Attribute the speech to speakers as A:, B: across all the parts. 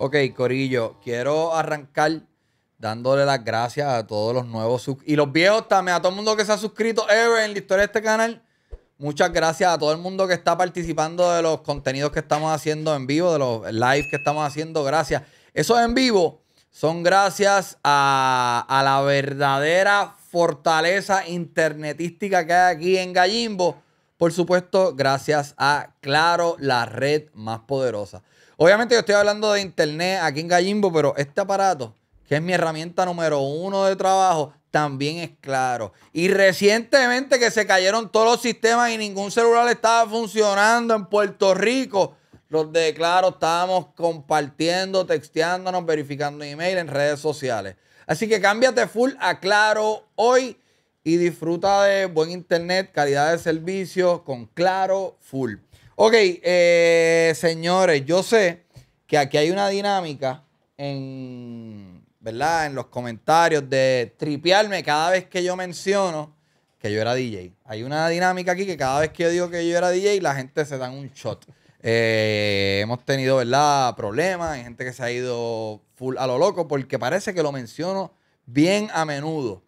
A: Ok, Corillo, quiero arrancar dándole las gracias a todos los nuevos y los viejos también, a todo el mundo que se ha suscrito ever en la historia de este canal. Muchas gracias a todo el mundo que está participando de los contenidos que estamos haciendo en vivo, de los lives que estamos haciendo. Gracias. Eso en vivo son gracias a, a, la verdadera fortaleza internetística que hay aquí en Gallimbo. Por supuesto, gracias a Claro, la red más poderosa. Obviamente yo estoy hablando de internet aquí en Gallimbo, pero este aparato, que es mi herramienta número uno de trabajo, también es claro. Y recientemente que se cayeron todos los sistemas y ningún celular estaba funcionando en Puerto Rico. Los de Claro estábamos compartiendo, texteándonos, verificando email en redes sociales. Así que cámbiate full a Claro hoy y disfruta de buen internet, calidad de servicio con Claro Full. Ok, eh, señores, yo sé que aquí hay una dinámica en, ¿verdad? En los comentarios de tripearme cada vez que yo menciono que yo era DJ. Hay una dinámica aquí que cada vez que yo digo que yo era DJ, la gente se da un shot. Eh, hemos tenido, ¿verdad? Problemas, hay gente que se ha ido full a lo loco porque parece que lo menciono bien a menudo.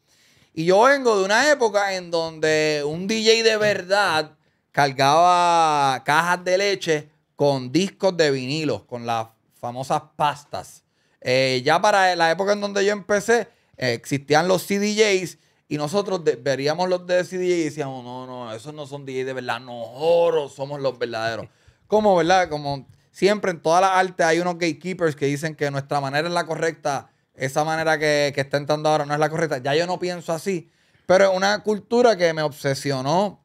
A: Y yo vengo de una época en donde un DJ de verdad cargaba cajas de leche con discos de vinilos, con las famosas pastas. Eh, ya para la época en donde yo empecé, eh, existían los CDJs y nosotros veríamos los de CDJ y decíamos, no, no, esos no son DJs de verdad, nosotros somos los verdaderos. Como, ¿verdad? Como siempre en toda la arte hay unos gatekeepers que dicen que nuestra manera es la correcta, esa manera que, que está entrando ahora no es la correcta. Ya yo no pienso así, pero es una cultura que me obsesionó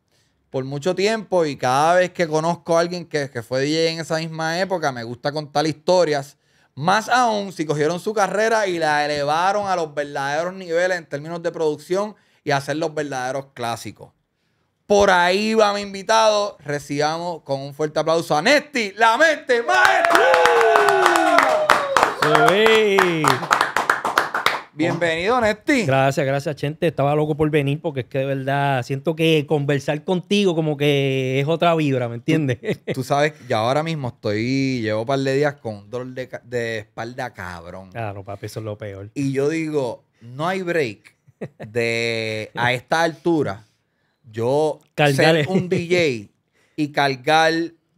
A: por mucho tiempo y cada vez que conozco a alguien que, fue DJ en esa misma época, me gusta contar historias. Más aún si cogieron su carrera y la elevaron a los verdaderos niveles en términos de producción y hacer los verdaderos clásicos. Por ahí va mi invitado. Recibamos con un fuerte aplauso a Nesti, la mente
B: Bienvenido, Nesti. Gracias, gracias, gente. Estaba loco por venir porque es que de verdad siento que conversar contigo como que es otra vibra, ¿me entiendes? Tú, sabes, yo ahora mismo
A: estoy, llevo un par de días con dolor de, espalda cabrón. Claro, papi, eso es lo peor. Y yo digo, no hay break de a esta altura yo ser un DJ y cargar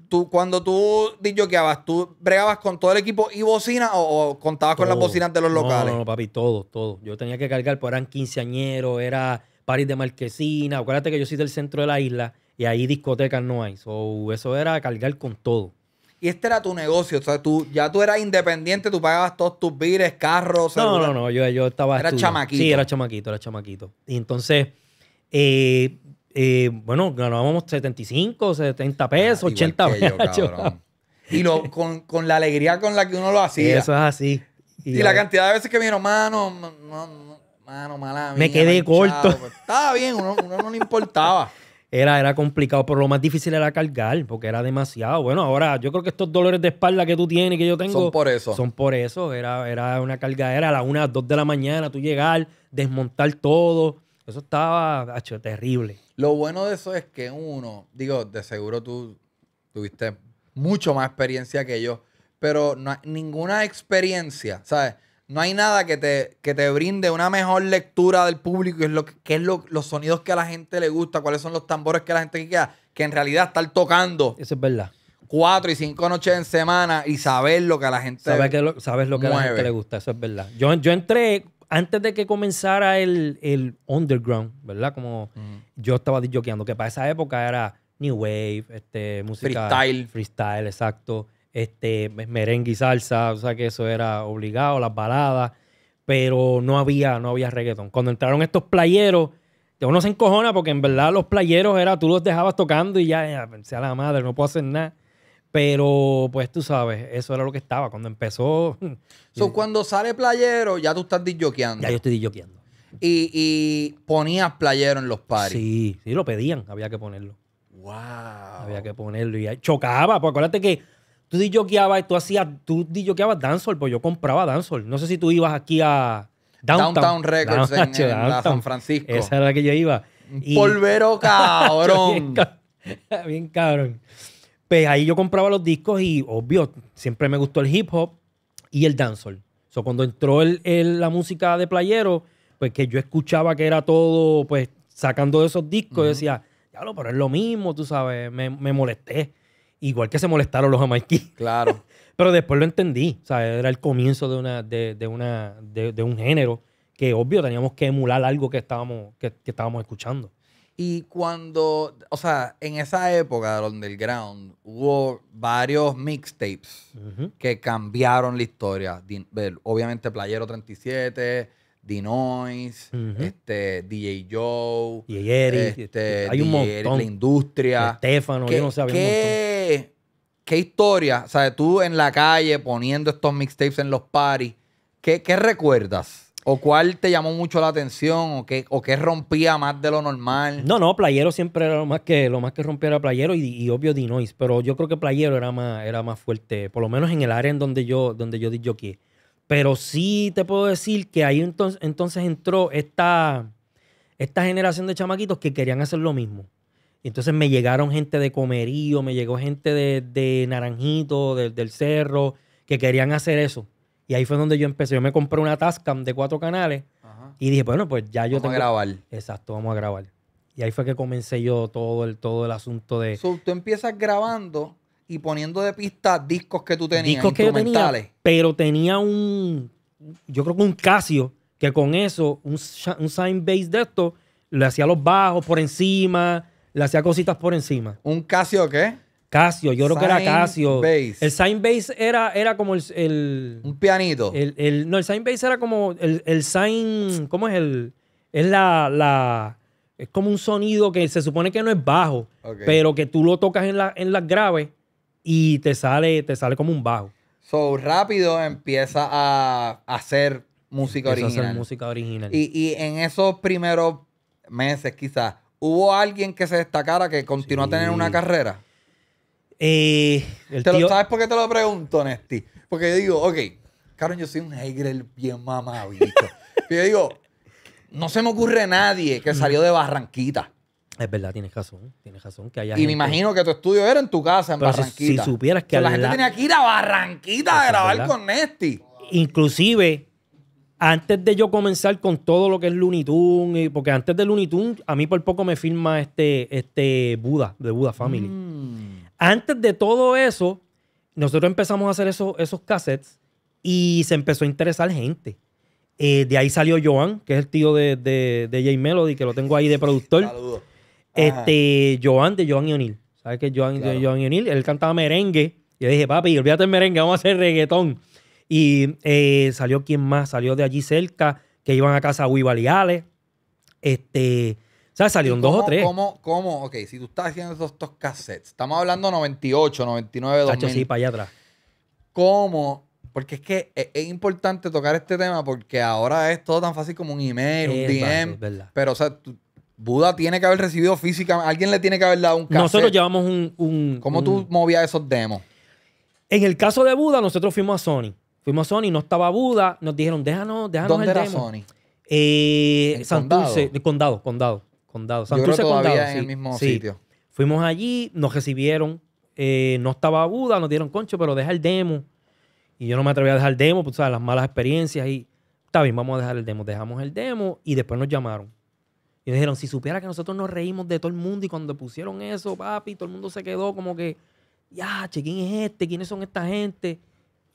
A: tú, cuando tú disjoqueabas, ¿tú bregabas con todo el equipo
B: y bocina o, contabas con las bocinas de los locales? No, no, papi, todo, todo. Yo tenía que cargar, pues eran quinceañeros, era París de Marquesina. Acuérdate que yo soy del centro de la isla y ahí discotecas no hay. So, eso era cargar con todo.
A: Y este era tu negocio, o sea, tú, ya tú eras independiente, tú pagabas todos tus bires, carros. No, no, no,
B: yo, yo estaba. Era chamaquito. Sí, era chamaquito, era chamaquito. Y entonces, eh, y eh, bueno, ganábamos 75, 70 ah, pesos, 80 pesos.
A: Y lo, con, la alegría con la que uno lo hacía. Eso
B: es así. Y, la
A: cantidad de veces que me hermano mano, mano, mala. Me quedé corto. Pues, estaba bien, uno, no le importaba.
B: Era, era complicado, pero lo más difícil era cargar, porque era demasiado. Bueno, ahora yo creo que estos dolores de espalda que tú tienes, que yo tengo. Son por eso. Son por eso. Era, era una era a las 1, 2 de la mañana, tú llegar, desmontar todo. Eso estaba, hecho terrible.
A: Lo bueno de eso es que uno, digo, de seguro tú tuviste mucho más experiencia que yo, pero no ninguna experiencia, ¿sabes? No hay nada que te, te brinde una mejor lectura del público, que es, lo, que es los sonidos que a la gente le gusta, cuáles son los tambores que a la gente queda, que en
B: realidad estar tocando. Eso es verdad
A: cuatro y cinco noches en semana y saber lo que a la gente. sabes lo que a la gente le gusta, eso es
B: verdad. Yo, yo entré antes de que comenzara el, underground, ¿verdad? Como mm. yo estaba disjoqueando, que para esa época era New Wave, este, música. Freestyle. Freestyle, exacto. Este, merengue y salsa, o sea que eso era obligado, las baladas, pero no había, no había reggaetón. Cuando entraron estos playeros, uno se encojona porque en verdad los playeros era, tú los dejabas tocando y ya, pensé a la madre, no puedo hacer nada. Pero, pues tú sabes, eso era lo que estaba cuando empezó.
A: So, cuando sale playero, ya
B: tú estás disjoqueando. Ya yo estoy disjoqueando. Y, ponías playero en los pares Sí, sí, lo pedían, había que ponerlo. Wow. Había que ponerlo. Y chocaba, Porque acuérdate que tú disjoqueabas y tú hacías, tú disjoqueabas dancehall, pues yo compraba dancehall. No sé si tú ibas aquí a Downtown, Downtown Records en, San Francisco. Esa era la que yo iba. Polvero cabrón. bien, cabrón. Pues ahí yo compraba los discos y, obvio, siempre me gustó el hip hop y el dancehall. So, cuando entró el, la música de playero, pues que yo escuchaba que era todo, pues sacando de esos discos, yo decía, ya lo, pero es lo mismo, tú sabes, me, molesté. Igual que se molestaron los jamaiquí. Claro. pero después lo entendí, o sea, era el comienzo de, una, de, de una, de, de un género que, obvio, teníamos que emular algo que estábamos, que estábamos escuchando.
A: Y cuando, o sea, en esa época del underground hubo varios mixtapes que cambiaron la historia. Obviamente Playero 37, Dinois, este, DJ Joe, Yeri, este, este, hay un montón. la industria.
B: Estefano, yo no sabía
A: qué, ¿Qué historia? O sea, tú en la calle poniendo estos mixtapes en los parties, ¿qué, qué recuerdas? ¿O cuál te llamó mucho la atención? ¿O qué, o rompía más de lo normal?
B: No, no, Playero siempre era lo más que, lo más que rompía era Playero y, y obvio Dinois. Pero yo creo que Playero era más, era más fuerte, por lo menos en el área en donde yo, donde yo di Pero sí te puedo decir que ahí entonces, entró esta, esta generación de chamaquitos que querían hacer lo mismo. Y entonces me llegaron gente de comerío, me llegó gente de, Naranjito, del cerro, que querían hacer eso. Y ahí fue donde yo empecé. Yo me compré una Tascam de cuatro canales y dije, bueno, pues ya yo vamos tengo... a grabar. Exacto, vamos a grabar. Y ahí fue que comencé yo todo el, todo el asunto de...
A: tú empiezas grabando y poniendo de pista discos que tú tenías, discos instrumentales.
B: pero tenía un... Yo creo que un Casio que con eso, un, un sign base de esto, le hacía los bajos por encima, le hacía cositas por encima. ¿Un Casio qué? Casio, yo creo que era Casio. El Sign Bass era, era como el, Un pianito. El, el, no, el Sign Bass era como el, el Sign. ¿Cómo es el? Es la, Es como un sonido que se supone que no es bajo, pero que tú lo tocas en, la, en las graves y te sale, te sale como un bajo.
A: So, rápido empieza a hacer música original. música original. Y, y en esos primeros meses, quizás, ¿hubo alguien que se destacara que continuó a tener una carrera? Eh, te lo, ¿Sabes por qué te lo pregunto, Nesti? Porque yo digo,
B: ok, caro
A: yo soy un Hegel bien mamadito. yo digo, no se me ocurre nadie que mm. salió de Barranquita.
B: Es verdad, tienes razón, tienes razón. Que haya y me imagino
A: que tu estudio era en tu casa, en Barranquita. Si, supieras que... la, gente tenía que ir a Barranquita a grabar
B: con Nesti. Inclusive, antes de yo comenzar con todo lo que es Looney Tunes, porque antes de Looney Tunes, a mí por poco me firma este, este Buda, de Buda Family. Mm. Antes de todo eso, nosotros empezamos a hacer esos, esos cassettes y se empezó a interesar gente. Eh, de ahí salió Joan, que es el tío de, de, Jay Melody, que lo tengo ahí de productor. Este, Joan de Joan y O'Neill. ¿Sabes qué? Joan, Joan y O'Neill. Él cantaba merengue. Yo dije, papi, olvídate el merengue, vamos a hacer reggaetón. Y eh, salió quien más, salió de allí cerca, que iban a casa a Este, sea, salieron dos o tres. ¿Cómo,
A: cómo? Ok, si tú estás haciendo esos dos cassettes, estamos hablando 98, 99, 2000. sí, para allá atrás. ¿Cómo? Porque es que e, es, importante tocar este tema porque ahora es todo tan fácil como un email, un DM. Pero, o sea, Buda tiene que haber recibido físicamente, alguien le tiene que haber dado un cassette. Nosotros
B: llevamos un... un ¿Cómo tú movías esos demos? En el caso de Buda, nosotros fuimos a Sony. Fuimos a Sony, no estaba Buda, nos dijeron, déjanos, déjanos ¿Dónde era Sony? Eh, condado, condado condado. Yo en el mismo sitio. Fuimos allí, nos recibieron. Eh, no estaba Buda, nos dieron concho, pero deja el demo. Y yo no me atreví a dejar el demo, pues, ¿sabes? Las malas experiencias. Y está bien, vamos a dejar el demo. Dejamos el demo y después nos llamaron. Y nos dijeron, si supiera que nosotros nos reímos de todo el mundo y cuando pusieron eso, papi, todo el mundo se quedó como que, ya, che, ¿quién es este? ¿Quiénes son esta gente?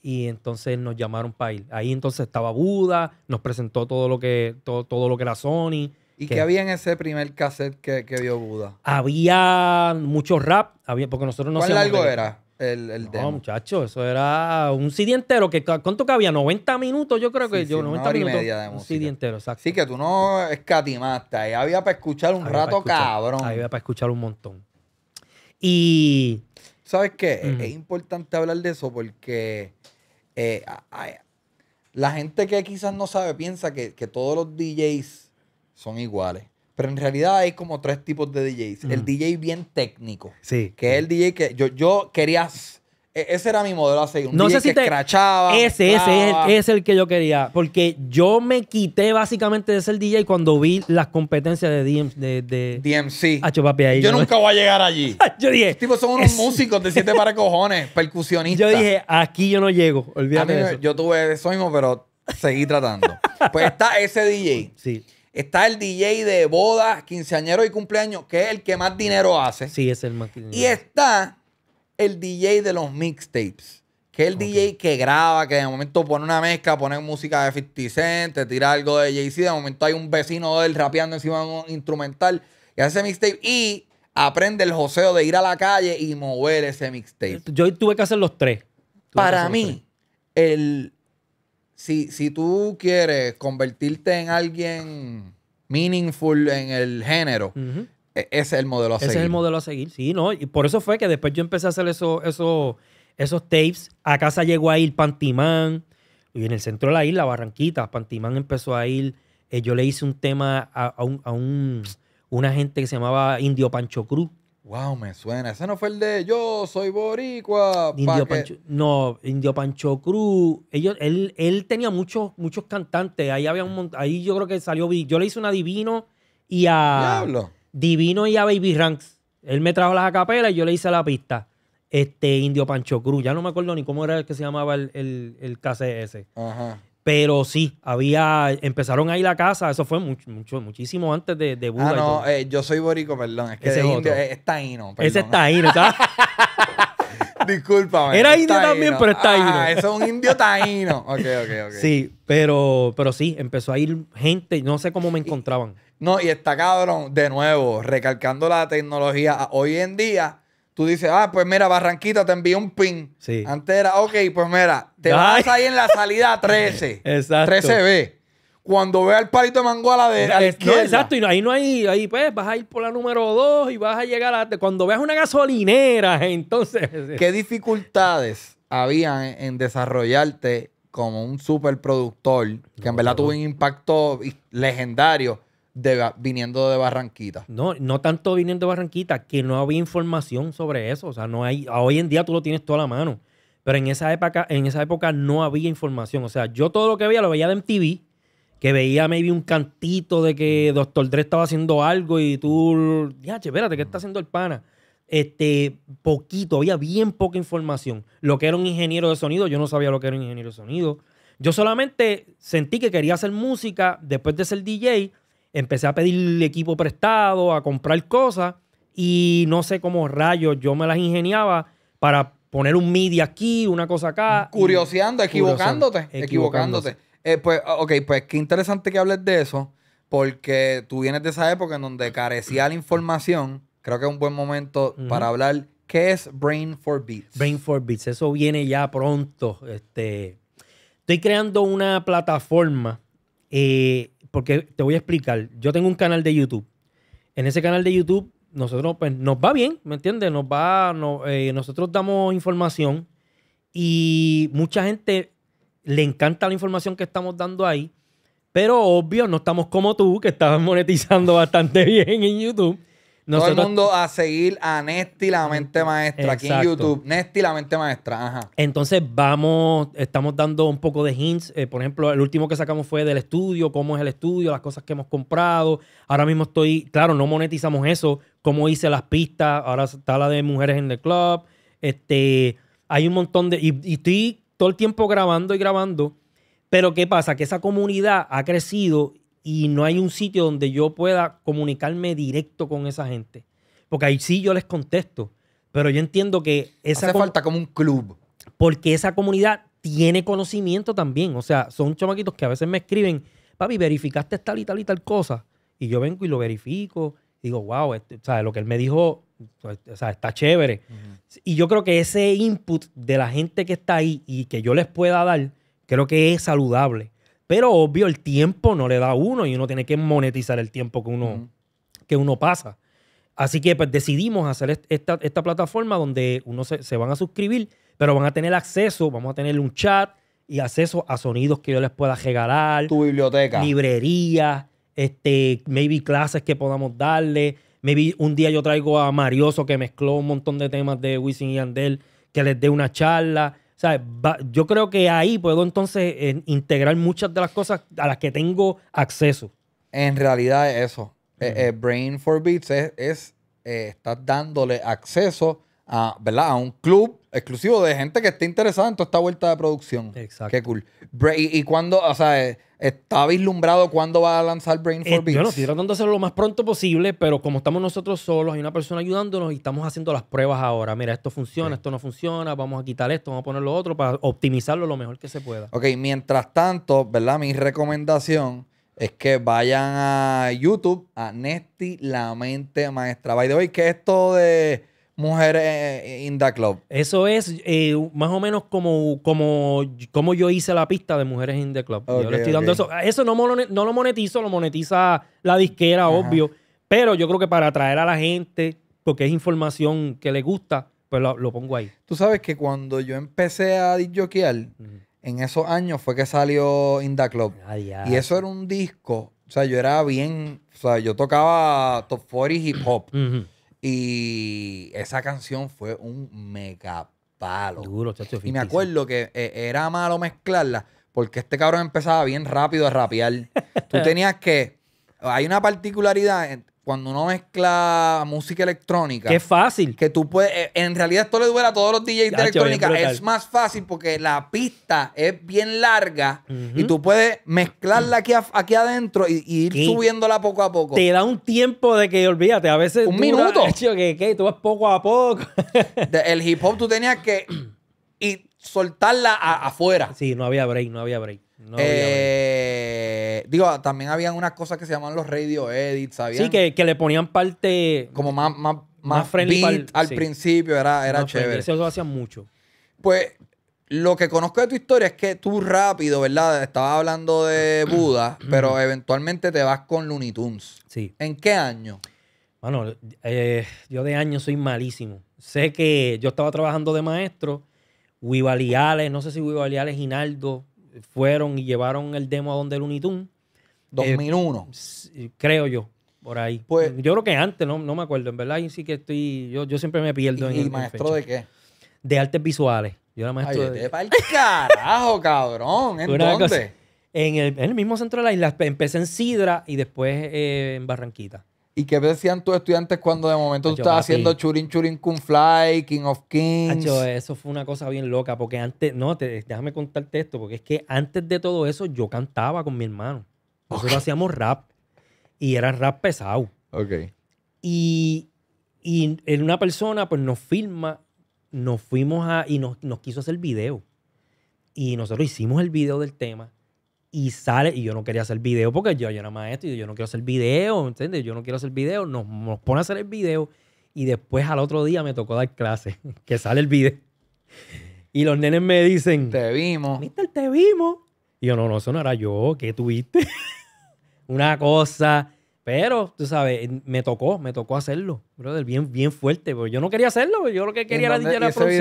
B: Y entonces nos llamaron para ir. Ahí entonces estaba Buda, nos presentó todo lo que, todo, todo lo que era Sony ¿Y qué, había
A: en ese primer cassette que, vio Buda?
B: Había mucho rap, había, porque nosotros no ¿Cuál largo era?
A: El, el no,
B: muchachos, eso era un CD entero. Que, ¿Cuánto cabía? 90 minutos, yo creo que yo, 90 minutos. De un CD entero, exacto. Sí, que tú no
A: escatimaste. Ahí había para escuchar un rato cabrón.
B: Ahí había para escuchar un montón. Y.
A: ¿Sabes qué? Es importante hablar de eso porque eh, la gente que quizás no sabe piensa que, que todos los DJs son iguales. Pero en realidad hay como tres tipos de DJs. El mm. DJ bien técnico. Sí. Que es el DJ que yo, yo quería. E, ese era mi modelo hace un no sé si que te...
B: crachaba. Ese, ese es, el, que yo quería. Porque yo me quité básicamente de ser DJ cuando vi las competencias de, de, DMC. ahí, yo nunca voy a llegar allí. yo dije. Estos
A: tipos son unos músicos de siete para cojones, percusionistas. Yo dije,
B: aquí yo no llego. Olvídate. de eso.
A: Yo tuve eso mismo, pero seguí tratando. pues está ese DJ. Sí. Está el DJ de boda, quinceañero y cumpleaños, que es el que más dinero
B: hace. Sí, es el más dinero. Y
A: está el DJ de los mixtapes, que es el DJ que graba, que de momento pone una mezcla, pone música de 50 Cent, tira algo de Jay-Z, de momento hay un vecino de él rapeando encima de un instrumental y hace mixtape y aprende el joseo de ir a la calle y mover ese mixtape.
B: Yo tuve que hacer los tres. Para mí,
A: el si, tú quieres convertirte en alguien
B: meaningful en el género, e, ese es el modelo a seguir. Ese es el modelo a seguir, sí, ¿no? Y por eso fue que después yo empecé a hacer eso, esos tapes. A casa llegó a ir Pantimán, y en el centro de la isla, Barranquitas, Pantimán empezó a ir. Eh, yo le hice un tema a, un, a un, una gente que se llamaba Indio Pancho Cruz, Wow, me suena.
A: Ese no fue el de Yo soy Boricua.
B: no, Indio Pancho Cruz. él, él tenía muchos, muchos cantantes. Ahí había un Ahí yo creo que salió. Yo le hice una Divino y a. Diablo. Divino y a Baby Ranks. Él me trajo las acapelas y yo le hice la pista. Este Indio Pancho Cruz. Ya no me acuerdo ni cómo era el que se llamaba el, el, ese. Ajá. Pero sí, había, empezaron a ir casa, eso fue mucho, muchísimo antes de, de Buda. Ah, no,
A: eh, yo soy borico, perdón, es que ese es, indio, eh, es taíno. Ese es taíno, ¿sabes? Discúlpame. Era indio también, pero es taíno. Ah, eso es un indio taíno. ok, ok, ok.
B: Sí, pero, pero sí, empezó a ir gente, no sé cómo me encontraban.
A: no, y está cabrón, de nuevo, recalcando la tecnología hoy en día Tú dices, ah, pues mira, Barranquita te envió un pin. Sí. Antes era, ok, pues mira, te vas ahí en la salida 13.
B: Exacto. 13B. Cuando veas el palito de mango a la de exacto, y ahí no hay, ahí pues vas a ir por la número 2 y vas a llegar a... Cuando veas una gasolinera, entonces... ¿Qué dificultades había en, en desarrollarte
A: como un superproductor, que en verdad tuvo un impacto legendario?
B: viniendo de Barranquita. No, no tanto viniendo de Barranquita, que no había información sobre eso. O sea, no hay, hoy en día tú lo tienes toda la mano. Pero en esa época, en esa época no había información. O sea, yo todo lo que veía lo veía de MTV, que veía maybe un cantito de que Doctor Dre estaba haciendo algo y tú, ya, che, espérate, ¿qué está haciendo el pana? Este, poquito, había bien poca información. Lo que era un ingeniero de sonido, yo no sabía lo que era un ingeniero de sonido. Yo solamente sentí que quería hacer música después de ser DJ empecé a pedir equipo prestado, a comprar cosas y no sé cómo rayos yo me las ingeniaba para poner un midi aquí, una cosa acá. Curioseando, equivocándote, equivocándote. Eh, pues, ah, ok, pues qué interesante que hables de eso, porque
A: tú vienes de esa época en donde carecía la información. Creo que es un buen momento para hablar.
B: ¿Qué es Brain for Beats? Brain for Beats, eso viene ya pronto. Este, estoy creando una plataforma eh, porque te voy a explicar. Yo tengo un canal de YouTube. En ese canal de YouTube, nosotros pues, nos va bien, ¿me entiendes? Nos va, eh, nosotros damos información y mucha gente le encanta la información que estamos dando ahí. Pero obvio, no estamos como tú, que estás monetizando bastante bien en YouTube. Todo el mundo
A: a seguir a Nesti la mente maestra aquí en YouTube. Nesti la mente maestra, ajá.
B: Entonces vamos, estamos dando un poco de hints. Eh, por ejemplo, el último que sacamos fue del estudio, cómo es el estudio, las cosas que hemos comprado. Ahora mismo estoy, claro, no monetizamos eso, cómo hice las pistas. Ahora está la de mujeres en el club. Este, hay un montón de y estoy todo el tiempo grabando y grabando. Pero ¿qué pasa? Que esa comunidad ha crecido y no hay un sitio donde yo pueda comunicarme directo con esa gente. Porque ahí sí yo les contesto. Pero yo entiendo que esa. Hace falta como un club. Porque esa comunidad tiene conocimiento también. O sea, son chamaquitos que a veces me escriben, papi, verificaste tal y tal y tal cosa. Y yo vengo y lo verifico. digo, wow, este, lo que él me dijo pues, está chévere. Y yo creo que ese input de la gente que está ahí y que yo les pueda dar, creo que es saludable. Pero obvio, el tiempo no le da a uno y uno tiene que monetizar el tiempo que uno, que uno pasa. Así que pues, decidimos hacer esta, plataforma donde uno se, van a suscribir, pero van a tener acceso, vamos a tener un chat y acceso a sonidos que yo les pueda regalar. Tu biblioteca. Librería, este, maybe clases que podamos darle. Maybe un día yo traigo a Marioso que mezcló un montón de temas de Wisin y Andel, que les dé una charla sea, yo creo que ahí puedo entonces eh, integrar muchas de las cosas a las que tengo acceso. En realidad
A: es eso. Eh, eh, Brain for Beats es, es estás dándole acceso a, ¿verdad? a un club exclusivo de gente que esté interesada en toda esta vuelta de producción. Exacto. Qué cool.
B: y, cuándo, o sea, eh, está vislumbrado cuándo va a lanzar Brain for eh, Beats. Yo estoy tratando de hacerlo lo más pronto posible, pero como estamos nosotros solos, hay una persona ayudándonos y estamos haciendo las pruebas ahora. Mira, esto funciona, esto no funciona, vamos a quitar esto, vamos a ponerlo otro para optimizarlo lo mejor que se pueda.
A: Ok, mientras tanto, ¿verdad? Mi recomendación es que vayan a YouTube, a Nesty La Mente Maestra. By the way, que esto de Mujeres eh, in the club.
B: Eso es eh, más o menos como, como, como yo hice la pista de Mujeres in the Club. yo le estoy dando eso. Eso no, lo monetizo, lo monetiza la disquera, obvio. Pero yo creo que para atraer a la gente, porque es información que le gusta, pues lo, pongo ahí.
A: Tú sabes que cuando yo empecé a disc en esos años fue que salió In the Club. Ah, y eso era un disco. O sea, yo era bien. O sea, yo tocaba top 40 hip hop. Y esa canción fue un mega palo. y me acuerdo que eh, era malo mezclarla porque este cabrón empezaba bien rápido a rapear. Tú tenías que. Hay una particularidad cuando uno mezcla música electrónica. ¡Qué
B: fácil. Que tú
A: puedes. Eh, en realidad, esto le duele a todos los DJs de electrónica. Es más fácil porque la pista es bien larga y tú puedes mezclarla aquí, aquí adentro y, ir subiéndola poco a
B: poco. Te da un tiempo de que, olvídate, a veces. Un minuto. que, tú vas poco a poco.
A: el hip hop tú tenías que. Y soltarla afuera. Sí, no había break, no había break. Eh, digo, también había unas cosas que se llamaban los radio edits, Sí,
B: que, le ponían parte... Como más, más, más, al principio, era, era chévere. Eso hacían mucho.
A: Pues lo que conozco de tu historia es que tú rápido, ¿verdad? estaba hablando de Buda, pero eventualmente te vas con Looney Tunes. ¿En qué año?
B: Bueno, eh, yo de año soy malísimo. Sé que yo estaba trabajando de maestro, Wivaliales. no sé si Wibaliales, Ginaldo, fueron y llevaron el demo a donde Looney Tunes. 2001. Eh, eh, creo yo, por ahí. Pues, yo creo que antes, no, me acuerdo. En verdad, y sí que estoy. Yo, yo siempre me pierdo en. ¿Y maestro de qué? De artes visuales. Yo era maestro Ay, de.
A: para carajo, cabrón!
B: ¿En dónde? en, el, en el, mismo centro de la isla. Empecé en Sidra y después eh, en Barranquita.
A: ¿Y qué decían tus estudiantes cuando de momento tú estabas haciendo
B: Churin Churin Kun Fly, King of Kings? eso fue una cosa bien loca, porque antes, no, déjame contarte esto, porque es que antes de todo eso yo cantaba con mi hermano. Nosotros hacíamos rap y era rap pesado. Ok. Y, en una persona pues nos filma, nos fuimos a, y nos, nos quiso hacer video. Y nosotros hicimos el video del tema y sale, y yo no quería hacer video porque yo, yo era maestro y yo no quiero hacer video, ¿entiendes? Yo no quiero hacer video, nos, nos pone a hacer el video y después al otro día me tocó dar clase, que sale el video. Y los nenes me dicen, te vimos. Mister, te vimos. Y yo, no, no, eso no era yo, ¿qué tuviste? Una cosa, pero tú sabes, me tocó, me tocó hacerlo, brother, bien, bien fuerte, porque yo no quería hacerlo, yo
A: lo que quería era dinero. ¿Ese No, ya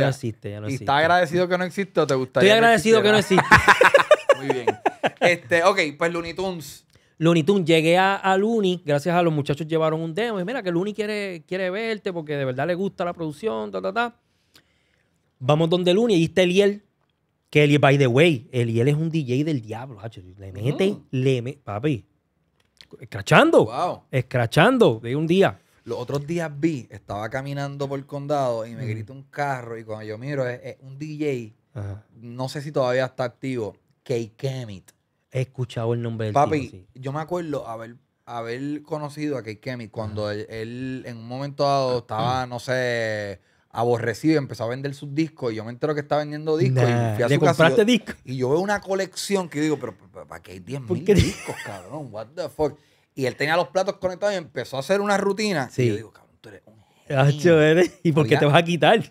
B: no existe, ya está
A: agradecido que no existe o te gustaría? Estoy agradecido que
B: no existe. Muy bien. Este, ok, pues Looney Tunes. Looney Tunes, llegué a, Looney, gracias a los muchachos llevaron un demo. Y mira que Looney quiere, quiere verte porque de verdad le gusta la producción, ta, ta, ta. Vamos donde Looney, y está Eliel, que Eliel, by the way, Eliel es un DJ del diablo, Le mm. mete, le mete, papi, escrachando, wow. escrachando, de un día. Los otros días vi, estaba caminando
A: por el condado y me gritó mm. grita un carro y cuando yo miro es, un DJ, no sé si todavía está activo, Kate Kemet.
B: He escuchado el nombre del Papi,
A: yo me acuerdo haber, haber conocido a Kate Kemet cuando él, en un momento dado ah, estaba, ah. no sé, aborrecido y empezó a vender sus discos. Y yo me entero que estaba vendiendo discos. y fui a su Y yo veo una colección que digo, pero, ¿para qué hay 10 mil discos, cabrón? What the fuck? Y él tenía los platos conectados y empezó a hacer una rutina. Y yo
B: digo, cabrón, tú eres un ah, genio. ¿Y por qué te vas a quitar?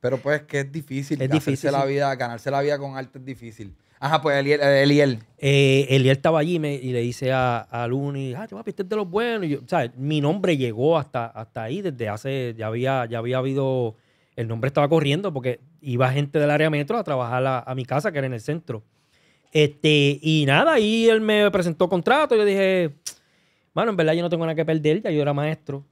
B: Pero pues que es difícil. Es difícil. la
A: vida, ganarse la vida con arte es difícil.
B: Ajá, pues Eliel. Eh, Eliel, eh, Eliel estaba allí y le dice a, a Luni, ah, te voy a de los buenos. Y Mi nombre llegó hasta, hasta ahí desde hace, ya había, ya había habido, el nombre estaba corriendo porque iba gente del área metro a trabajar a, mi casa, que era en el centro. Este, y nada, ahí él me presentó contrato. Yo dije, bueno en verdad yo no tengo nada que perder, ya yo era maestro.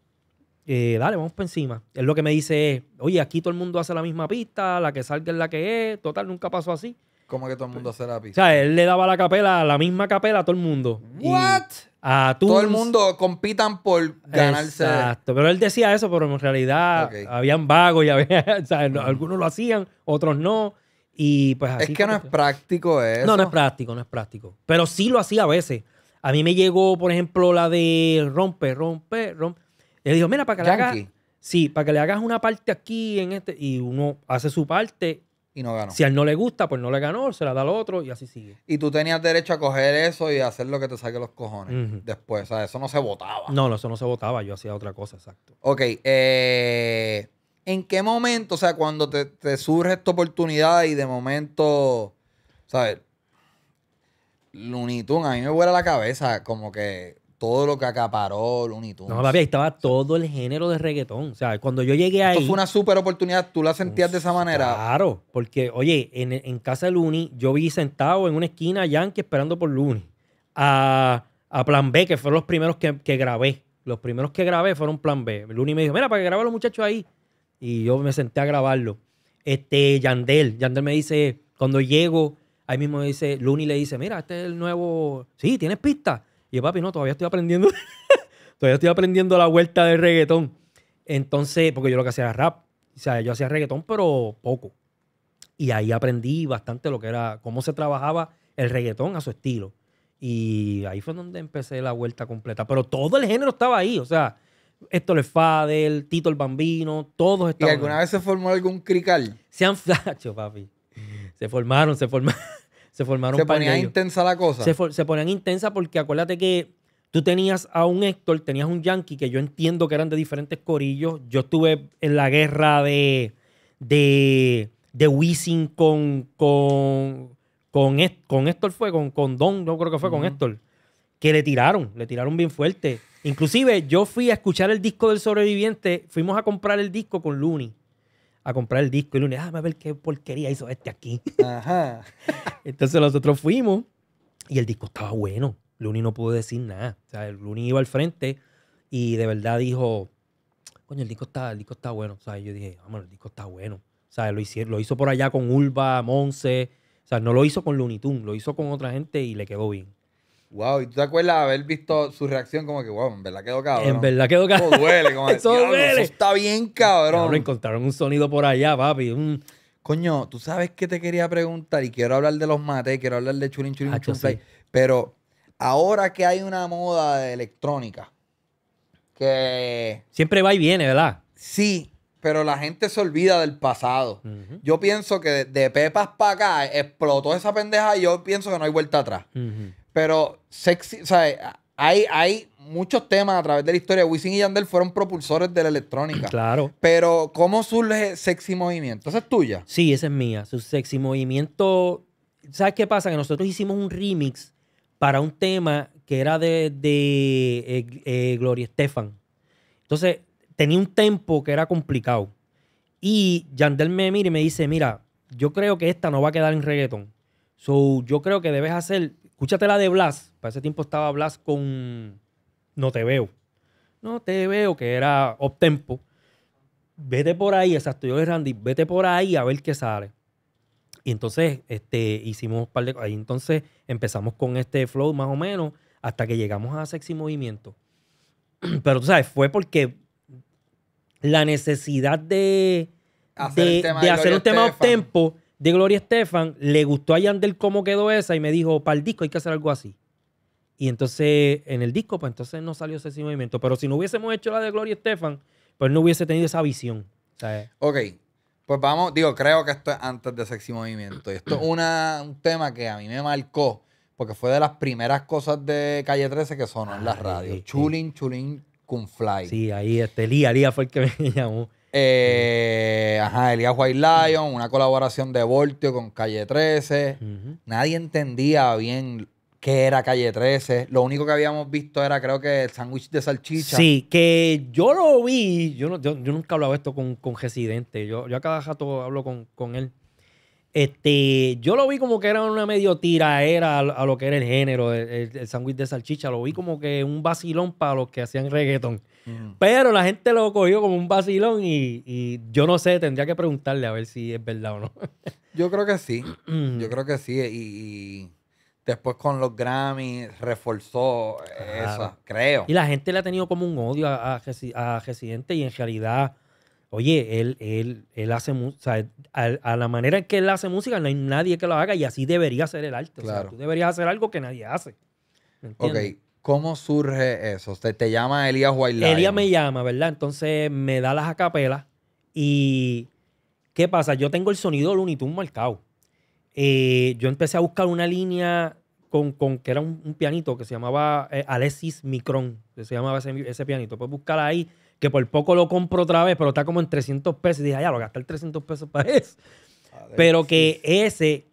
B: Eh, dale, vamos por encima. Él lo que me dice es, oye, aquí todo el mundo hace la misma pista, la que salga es la que es, total, nunca pasó así. ¿Cómo que todo el mundo pues, hace la pista? O sea, él le daba la capela, la misma capela a todo el mundo. ¿What? A Todo el mundo
A: compitan por ganarse. Exacto,
B: pero él decía eso, pero en realidad habían vagos y había, o sea, algunos lo hacían, otros no. Y pues así Es que no es práctico eso. No, no es práctico, no es práctico. Pero sí lo hacía a veces. A mí me llegó, por ejemplo, la de rompe, rompe, rompe. le dijo, mira, para que le hagas. Sí, para que le hagas una parte aquí en este. Y uno hace su parte y no ganó. Si a él no le gusta, pues no le ganó, se la da al otro y así sigue. Y tú tenías derecho a coger
A: eso y hacer lo que te saque los cojones después. O sea, eso no se votaba. No, no, eso no se votaba. Yo hacía otra cosa, exacto. Ok. Eh, ¿En qué momento, o sea, cuando te, te surge esta oportunidad y de momento, ¿sabes? lunitun a mí me vuela la cabeza como que todo lo que acaparó Looney Tunes. No, papi, ahí
B: estaba todo el género de reggaetón. O sea, cuando yo llegué ahí... Esto fue una súper oportunidad. ¿Tú la sentías de esa manera? Claro, porque, oye, en, en casa de Looney, yo vi sentado en una esquina Yankee esperando por Looney. A, Plan B, que fueron los primeros que, grabé. Los primeros que grabé fueron Plan B. Looney me dijo, mira, para que a los muchachos ahí. Y yo me senté a grabarlo. Este, Yandel. Yandel me dice, cuando llego, ahí mismo me dice, Looney le dice, mira, este es el nuevo... Sí, ¿tienes pista? Y yo, papi, no, todavía estoy aprendiendo. todavía estoy aprendiendo la vuelta del reggaetón. Entonces, porque yo lo que hacía era rap. O sea, yo hacía reggaetón, pero poco. Y ahí aprendí bastante lo que era, cómo se trabajaba el reggaetón a su estilo. Y ahí fue donde empecé la vuelta completa. Pero todo el género estaba ahí. O sea, Héctor Fadel, Tito el Bambino, todos estaban. ¿Y alguna vez se formó algún crical? Se han flacho, papi. Se formaron, se formaron. Se formaron Se ponía intensa la cosa. Se, ponían intensa porque acuérdate que tú tenías a un Héctor, tenías un Yankee que yo entiendo que eran de diferentes corillos. Yo estuve en la guerra de. de. de con. con. con, Héctor fue, con, con Don, no creo que fue con Héctor. Que le tiraron, le tiraron bien fuerte. Inclusive yo fui a escuchar el disco del sobreviviente, fuimos a comprar el disco con Looney a comprar el disco y lunes, ah, a ver qué porquería hizo este aquí. Ajá. Entonces nosotros fuimos y el disco estaba bueno. Luni no pudo decir nada. O sea, Luni iba al frente y de verdad dijo, coño, el disco está, el disco está bueno. O sea, yo dije, vamos, el disco está bueno. O sea, lo, hizo, lo hizo por allá con Ulva, Monse. O sea, no lo hizo con Looney Tunes, lo hizo con otra gente y le quedó bien. Wow, ¿y tú te acuerdas haber visto
A: su reacción como que, wow, en verdad quedó cabrón? En verdad quedó cabrón. Todo duele, como eso, duele. está bien cabrón. me encontraron un sonido por allá, papi. Coño, tú sabes que te quería preguntar y quiero hablar de los mates, quiero hablar de chulín, chulín, Pero ahora que hay una moda de electrónica, que... Siempre va y viene, ¿verdad? Sí, pero la gente se olvida del pasado. Yo pienso que de, Pepas para acá explotó esa pendeja y yo pienso que no hay vuelta atrás. Pero sexy, o sea, hay, hay muchos temas a través de la historia. Wisin y Yandel fueron propulsores de la electrónica. Claro. Pero,
B: ¿cómo surge Sexy Movimiento? ¿Esa es tuya? Sí, esa es mía. Su Sexy Movimiento. ¿Sabes qué pasa? Que nosotros hicimos un remix para un tema que era de, de eh, eh, Gloria Estefan. Entonces, tenía un tempo que era complicado. Y Yandel me mira y me dice, mira, yo creo que esta no va a quedar en reggaeton. yo creo que debes hacer Escúchate la de Blas. Para ese tiempo estaba Blas con No Te Veo. No Te Veo, que era Optempo. Vete por ahí, exacto. Yo de Randy, vete por ahí a ver qué sale. Y entonces este, hicimos un par de Ahí entonces empezamos con este flow más o menos hasta que llegamos a Sexy Movimiento. Pero tú sabes, fue porque la necesidad de, hacer, de, hacer un tema off tempo de Gloria Estefan, le gustó a Yandel cómo quedó esa y me dijo, para el disco hay que hacer algo así. Y entonces en el disco, pues entonces no salió ese movimiento. Pero si no hubiésemos hecho la de Gloria Estefan, pues no hubiese tenido esa visión. Eh.
A: Ok, pues vamos, digo, creo que esto es antes de Sexy Movimiento. Y esto es
B: un
A: tema que a mí me marcó, porque fue de las primeras cosas de Calle 13 que sonó en la ah, radio. Eh, eh. chulín, chulín, con fly.
B: Sí, ahí este Lía, Lía fue el que me llamó.
A: Eh, ajá, Elías White Lion, una colaboración de Voltio con Calle 13. Nadie entendía bien qué era Calle 13. Lo único que habíamos visto era, creo que, el sándwich de salchicha. Sí,
B: que yo lo vi. Yo, nunca yo, hablado nunca esto con, con Residente. Yo, a cada rato hablo con, él. Este, yo lo vi como que era una medio tiraera a, lo que era el género, el, sándwich de salchicha. Lo vi como que un vacilón para los que hacían reggaetón. Mm. Pero la gente lo cogió como un vacilón y, yo no sé, tendría que preguntarle a ver si es verdad o no. yo creo que sí. Mm. Yo creo que
A: sí. Y, después con los Grammy reforzó eso,
B: creo. Y la gente le ha tenido como un odio a, a, Residente y en realidad, oye, él, él, él hace o a, la manera en que él hace música, no hay nadie que lo haga y así debería ser el arte. Claro. tú deberías hacer algo que nadie hace. Ok
A: ¿Cómo surge eso? ¿Usted te llama Elías Juárez.
B: Elías me llama, ¿verdad? Entonces me da las acapelas y ¿qué pasa? Yo tengo el sonido Looney Tunes marcado. Eh, yo empecé a buscar una línea con, que era un, pianito que se llamaba eh, Alexis Micron, se llamaba ese, pianito. Pues buscar ahí, que por poco lo compro otra vez, pero está como en 300 pesos. Y dije, ya, lo gasté 300 pesos para eso. Ah, pero que ese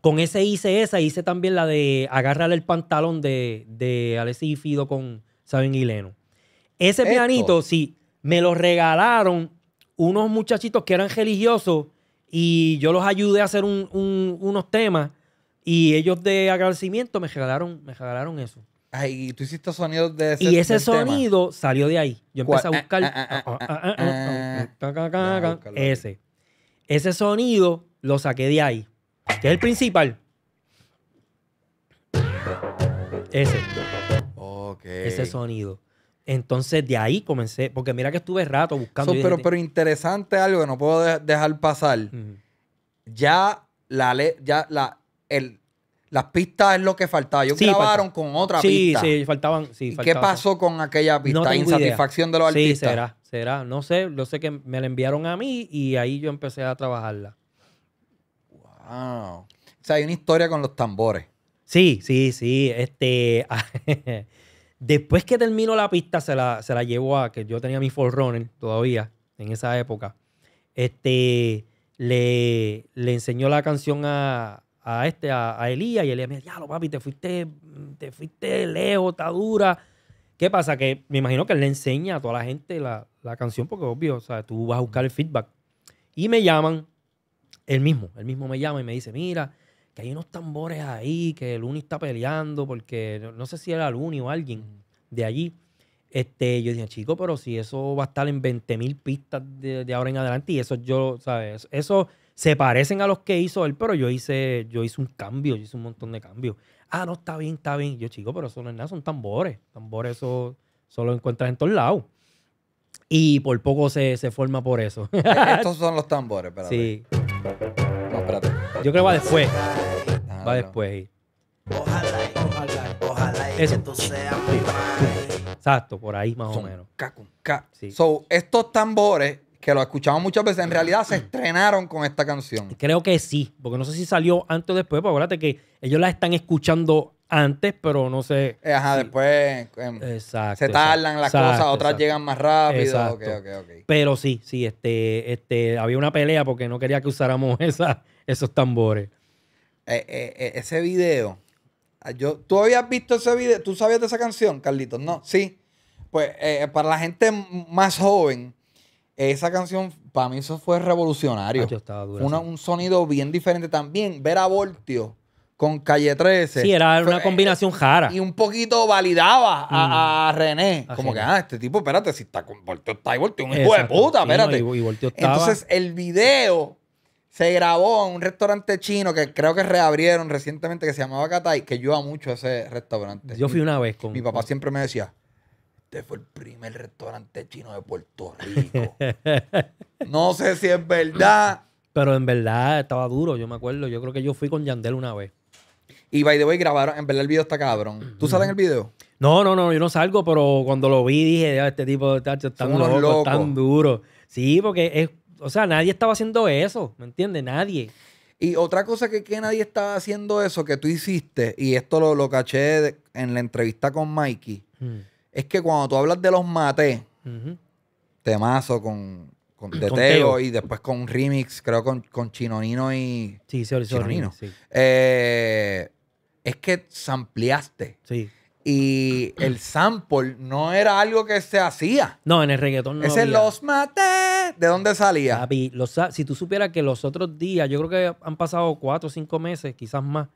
B: con ese hice esa, hice también la de agarrar el pantalón de, de Alexis y Fido con Saben y Ese pianito, sí, me lo regalaron unos muchachitos que eran religiosos y yo los ayudé a hacer unos temas y ellos de agradecimiento me regalaron, me regalaron eso. Ay, y tú hiciste sonidos de ese Y ese sonido salió de ahí. Yo empecé a buscar ese. Ese sonido lo saqué de ahí que es el principal. Ese. Ese sonido. Entonces de ahí comencé, porque mira que estuve rato buscando. pero,
A: interesante algo que no puedo dejar pasar. Ya la ya la, el, las pistas es lo que faltaba. Ellos grabaron con otra pista. Sí, faltaban, sí, ¿Qué pasó
B: con aquella pista? ¿La ¿Insatisfacción de los artistas? Sí, será, será. No sé, lo sé que me la enviaron a mí y ahí yo empecé a trabajarla. O sea, hay una historia con los tambores. Sí, sí, sí. Este, después que termino la pista, se la, se llevo a que yo tenía mi runner todavía en esa época. Este, le, le enseñó la canción a, este, a, a, Elías, y Elías me dijo, ya lo papi, te fuiste, te fuiste lejos, está dura. ¿Qué pasa? Que me imagino que él le enseña a toda la gente la, canción, porque obvio, o sea, tú vas a buscar el feedback. Y me llaman él mismo, el mismo me llama y me dice, mira, que hay unos tambores ahí, que el Uni está peleando, porque no, sé si era el Uni o alguien de allí. Este, yo dije, chico, pero si eso va a estar en 20.000 mil pistas de, ahora en adelante, y eso yo, ¿sabes? Eso se parecen a los que hizo él, pero yo hice, yo hice un cambio, yo hice un montón de cambios. Ah, no, está bien, está bien. Yo, chico, pero eso no es nada, son tambores. Tambores, eso solo encuentras en todos lados. Y por poco se, se forma por eso. Estos son los tambores, ¿verdad? Sí. No, espérate. Yo creo que va después. Ah, va no. después. Ojalá, ojalá, ojalá Eso. que tú seas sí. Exacto, por ahí más o menos. K con
A: K. Sí. So, estos tambores que lo escuchamos muchas veces, en realidad se estrenaron con esta canción.
B: Creo que sí, porque no sé si salió antes o después, pero acuérdate que ellos la están escuchando antes, pero no sé. Eh, ajá,
A: después em, exacto, se tardan las cosas, otras llegan más rápido. Okay, okay, okay.
B: Pero sí, sí, este, este, había una pelea porque no quería que usáramos esos tambores.
A: Eh, eh, ese video, ah, yo, ¿tú habías visto ese video? ¿Tú sabías de esa canción, Carlitos? No, sí. Pues para la gente más joven, esa canción, para mí, eso fue revolucionario. un sonido bien diferente también. Ver a Voltio con Calle 13. Sí, era una eh, combinación jara. Y un poquito validaba a, mm. René. Como que, ah, este tipo, espérate, si está con Voltio, está ahí Voltio, un hijo de puta, espérate. Entonces, el video se grabó en un restaurante chino que creo que reabrieron recientemente, que se llamaba Katai, que yo a mucho ese restaurante. Yo fui una vez con... Mi papá siempre me decía, este fue el primer restaurante chino de Puerto Rico.
B: no sé si es verdad. Pero en verdad estaba duro, yo me acuerdo. Yo creo que yo fui con Yandel
A: una vez. Y by the way, grabaron. En verdad, el video está cabrón. ¿Tú
B: sales en el video? No, no, no, yo no salgo, pero cuando lo vi dije, ah, este tipo de tachos están locos. tan duro. Sí, porque es. O sea, nadie estaba haciendo eso, ¿me entiendes? Nadie.
A: Y otra cosa que, nadie estaba haciendo eso que tú hiciste, y esto lo, caché en la entrevista con Mikey. Hmm es que cuando tú hablas de los maté, temazo con, con, y después con remix, creo con, con Chinonino y. Sí, Chinonino. Eh, es que sampleaste Sí. Y el sample
B: no era algo que se hacía. No, en el reggaetón no. Ese es los maté. ¿De dónde salía? los, si tú supieras que los otros días, yo creo que han pasado cuatro o cinco meses, quizás más,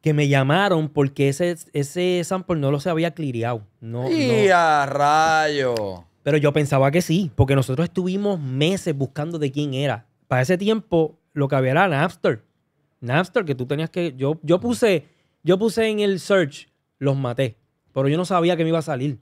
B: que me llamaron porque ese, ese sample no lo se había clireado. No, ¡Y
A: a rayo!
B: Pero yo pensaba que sí, porque nosotros estuvimos meses buscando de quién era. Para ese tiempo, lo que había era Napster. Napster, que tú tenías que. Yo, yo puse, yo puse en el search, los maté. Pero yo no sabía que me iba a salir.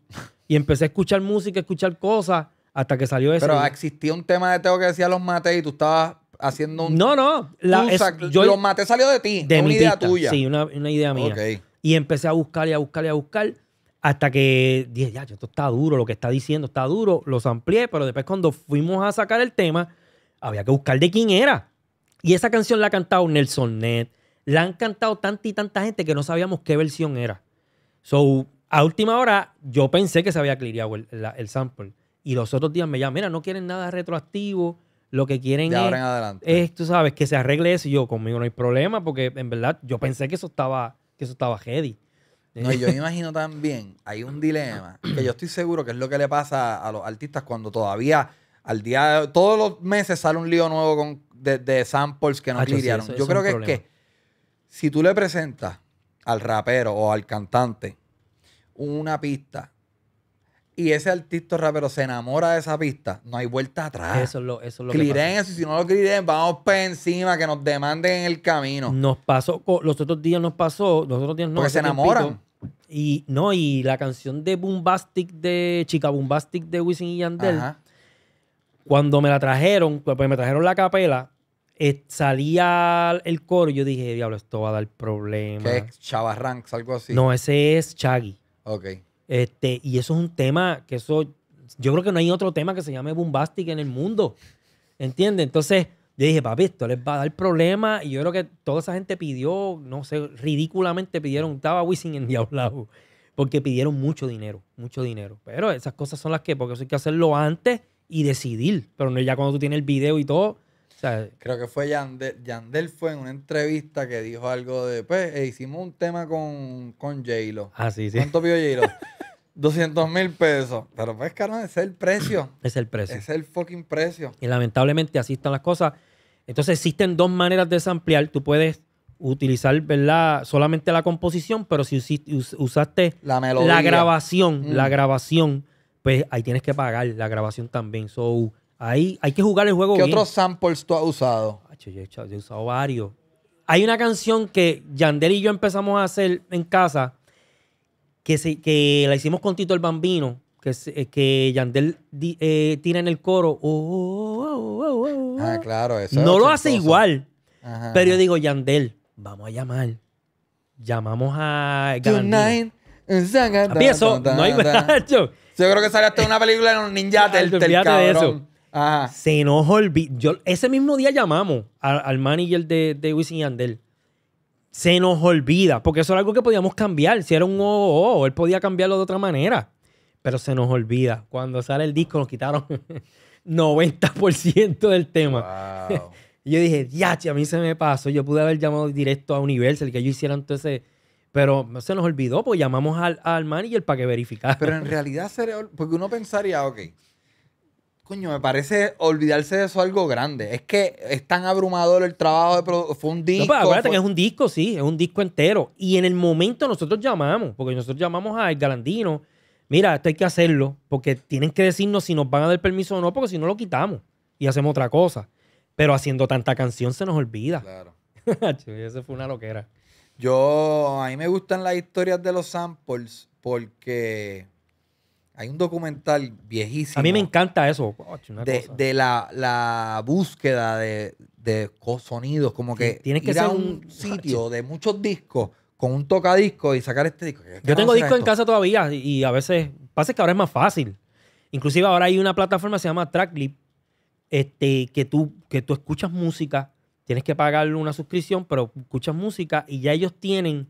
B: Y empecé a escuchar música, a escuchar cosas, hasta que salió eso. Pero existía un tema
A: de Teo que decía los maté y tú estabas haciendo un. No, no. La, yo, lo maté salió de ti. De una idea tuya. Sí, una,
B: idea mía. Y empecé a buscar y a buscar y a buscar hasta que dije, ya, esto está duro, lo que está diciendo está duro. Los amplié, pero después cuando fuimos a sacar el tema, había que buscar de quién era. Y esa canción la ha cantado Nelson Net. La han cantado tanta y tanta gente que no sabíamos qué versión era. So, a última hora, yo pensé que se había clearado el, sample. Y los otros días me llaman, mira, no quieren nada retroactivo lo que quieren es, tú sabes, que se arregle eso. Y yo, conmigo no hay problema, porque en verdad yo pensé que eso estaba, que eso estaba heavy. No, yo me
A: imagino también, hay un dilema, que yo estoy seguro que es lo que le pasa a los artistas cuando todavía, al día todos los meses sale un lío nuevo con, de, samples que no ah, Yo, creo que es que si tú le presentas al rapero o al cantante una pista y ese artista rapero se enamora de esa pista, no hay vuelta atrás. Eso es
B: lo, eso que si
A: no lo cliren, vamos para encima, que nos demanden en el camino.
B: Nos pasó, los otros días nos pasó, los otros días no. Porque se enamoran. y no, y la canción de bombastic de Chica Bombastic de Wisin y Yandel, cuando me la trajeron, pues me trajeron la capela, eh, salía el coro y yo dije, diablo, esto va a dar problemas. ¿Qué
A: es algo así? No,
B: ese es Chaggy. Ok. Este, y eso es un tema que eso, yo creo que no hay otro tema que se llame bombastic en el mundo. ¿Entiendes? Entonces, yo dije, papi, esto les va a dar problema Y yo creo que toda esa gente pidió, no sé, ridículamente pidieron, estaba Wisin en Diablo porque pidieron mucho dinero, mucho dinero. Pero esas cosas son las que, porque eso hay que hacerlo antes y decidir. Pero no ya cuando tú tienes el video y todo, Creo que
A: fue Yandel. Yandel fue en una entrevista que dijo algo de, pues, eh, hicimos un tema con, con J-Lo. Ah, sí, sí. ¿Cuánto pidió J-Lo? 200 mil pesos. Pero pues, caro, ese es el precio. es el precio. Es el fucking precio. Y
B: lamentablemente así están las cosas. Entonces existen dos maneras de samplear. Tú puedes utilizar, ¿verdad? Solamente la composición, pero si usaste la, la grabación, la mm. grabación, pues ahí tienes que pagar la grabación también. So, hay que jugar el juego ¿Qué otros
A: samples tú has usado? yo, he usado varios.
B: Hay una canción que Yandel y yo empezamos a hacer en casa que, que la hicimos con Tito el Bambino, que, eh, que Yandel eh, tira en el coro. Oh, oh, oh, ah,
A: claro, eso no lo hace igual, pero
B: yo digo, Yandel, vamos a llamar. Llamamos a... Eso, No hay Yo creo que sale hasta una película de los ninja del, se nos el ese mismo día llamamos al, manager de, de Wisin y Andel. Se nos olvida, porque eso era algo que podíamos cambiar. Si era un OOO, oh, oh, oh, él podía cambiarlo de otra manera. Pero se nos olvida. Cuando sale el disco, nos quitaron 90% del tema. y yo dije, ya, a mí se me pasó. Yo pude haber llamado directo a Universal, que ellos hicieran todo ese. Pero se nos olvidó, pues llamamos al, al manager para que verificara. Pero en
A: realidad, porque uno pensaría, ok,
B: Coño, me parece olvidarse
A: de eso algo grande. Es que es tan abrumador el trabajo de producción. Fue un pues, disco. No, acuérdate que
B: es un disco, sí, es un disco entero. Y en el momento nosotros llamamos, porque nosotros llamamos al Galandino. Mira, esto hay que hacerlo, porque tienen que decirnos si nos van a dar permiso o no, porque si no lo quitamos y hacemos otra cosa. Pero haciendo tanta canción se nos olvida. Claro. Eso fue una loquera.
A: Yo, a mí me gustan las historias de los samples porque hay un documental viejísimo. A mí me
B: encanta eso. Oh, de,
A: la, búsqueda de, sonidos, como que Tienes que ir a un, sitio de
B: muchos discos con un tocadisco y sacar este disco. Yo tengo discos en casa todavía y a veces pasa que ahora es más fácil. Inclusive ahora hay una plataforma que se llama Tracklip este, que, tú, que tú escuchas música, tienes que pagarle una suscripción, pero escuchas música y ya ellos tienen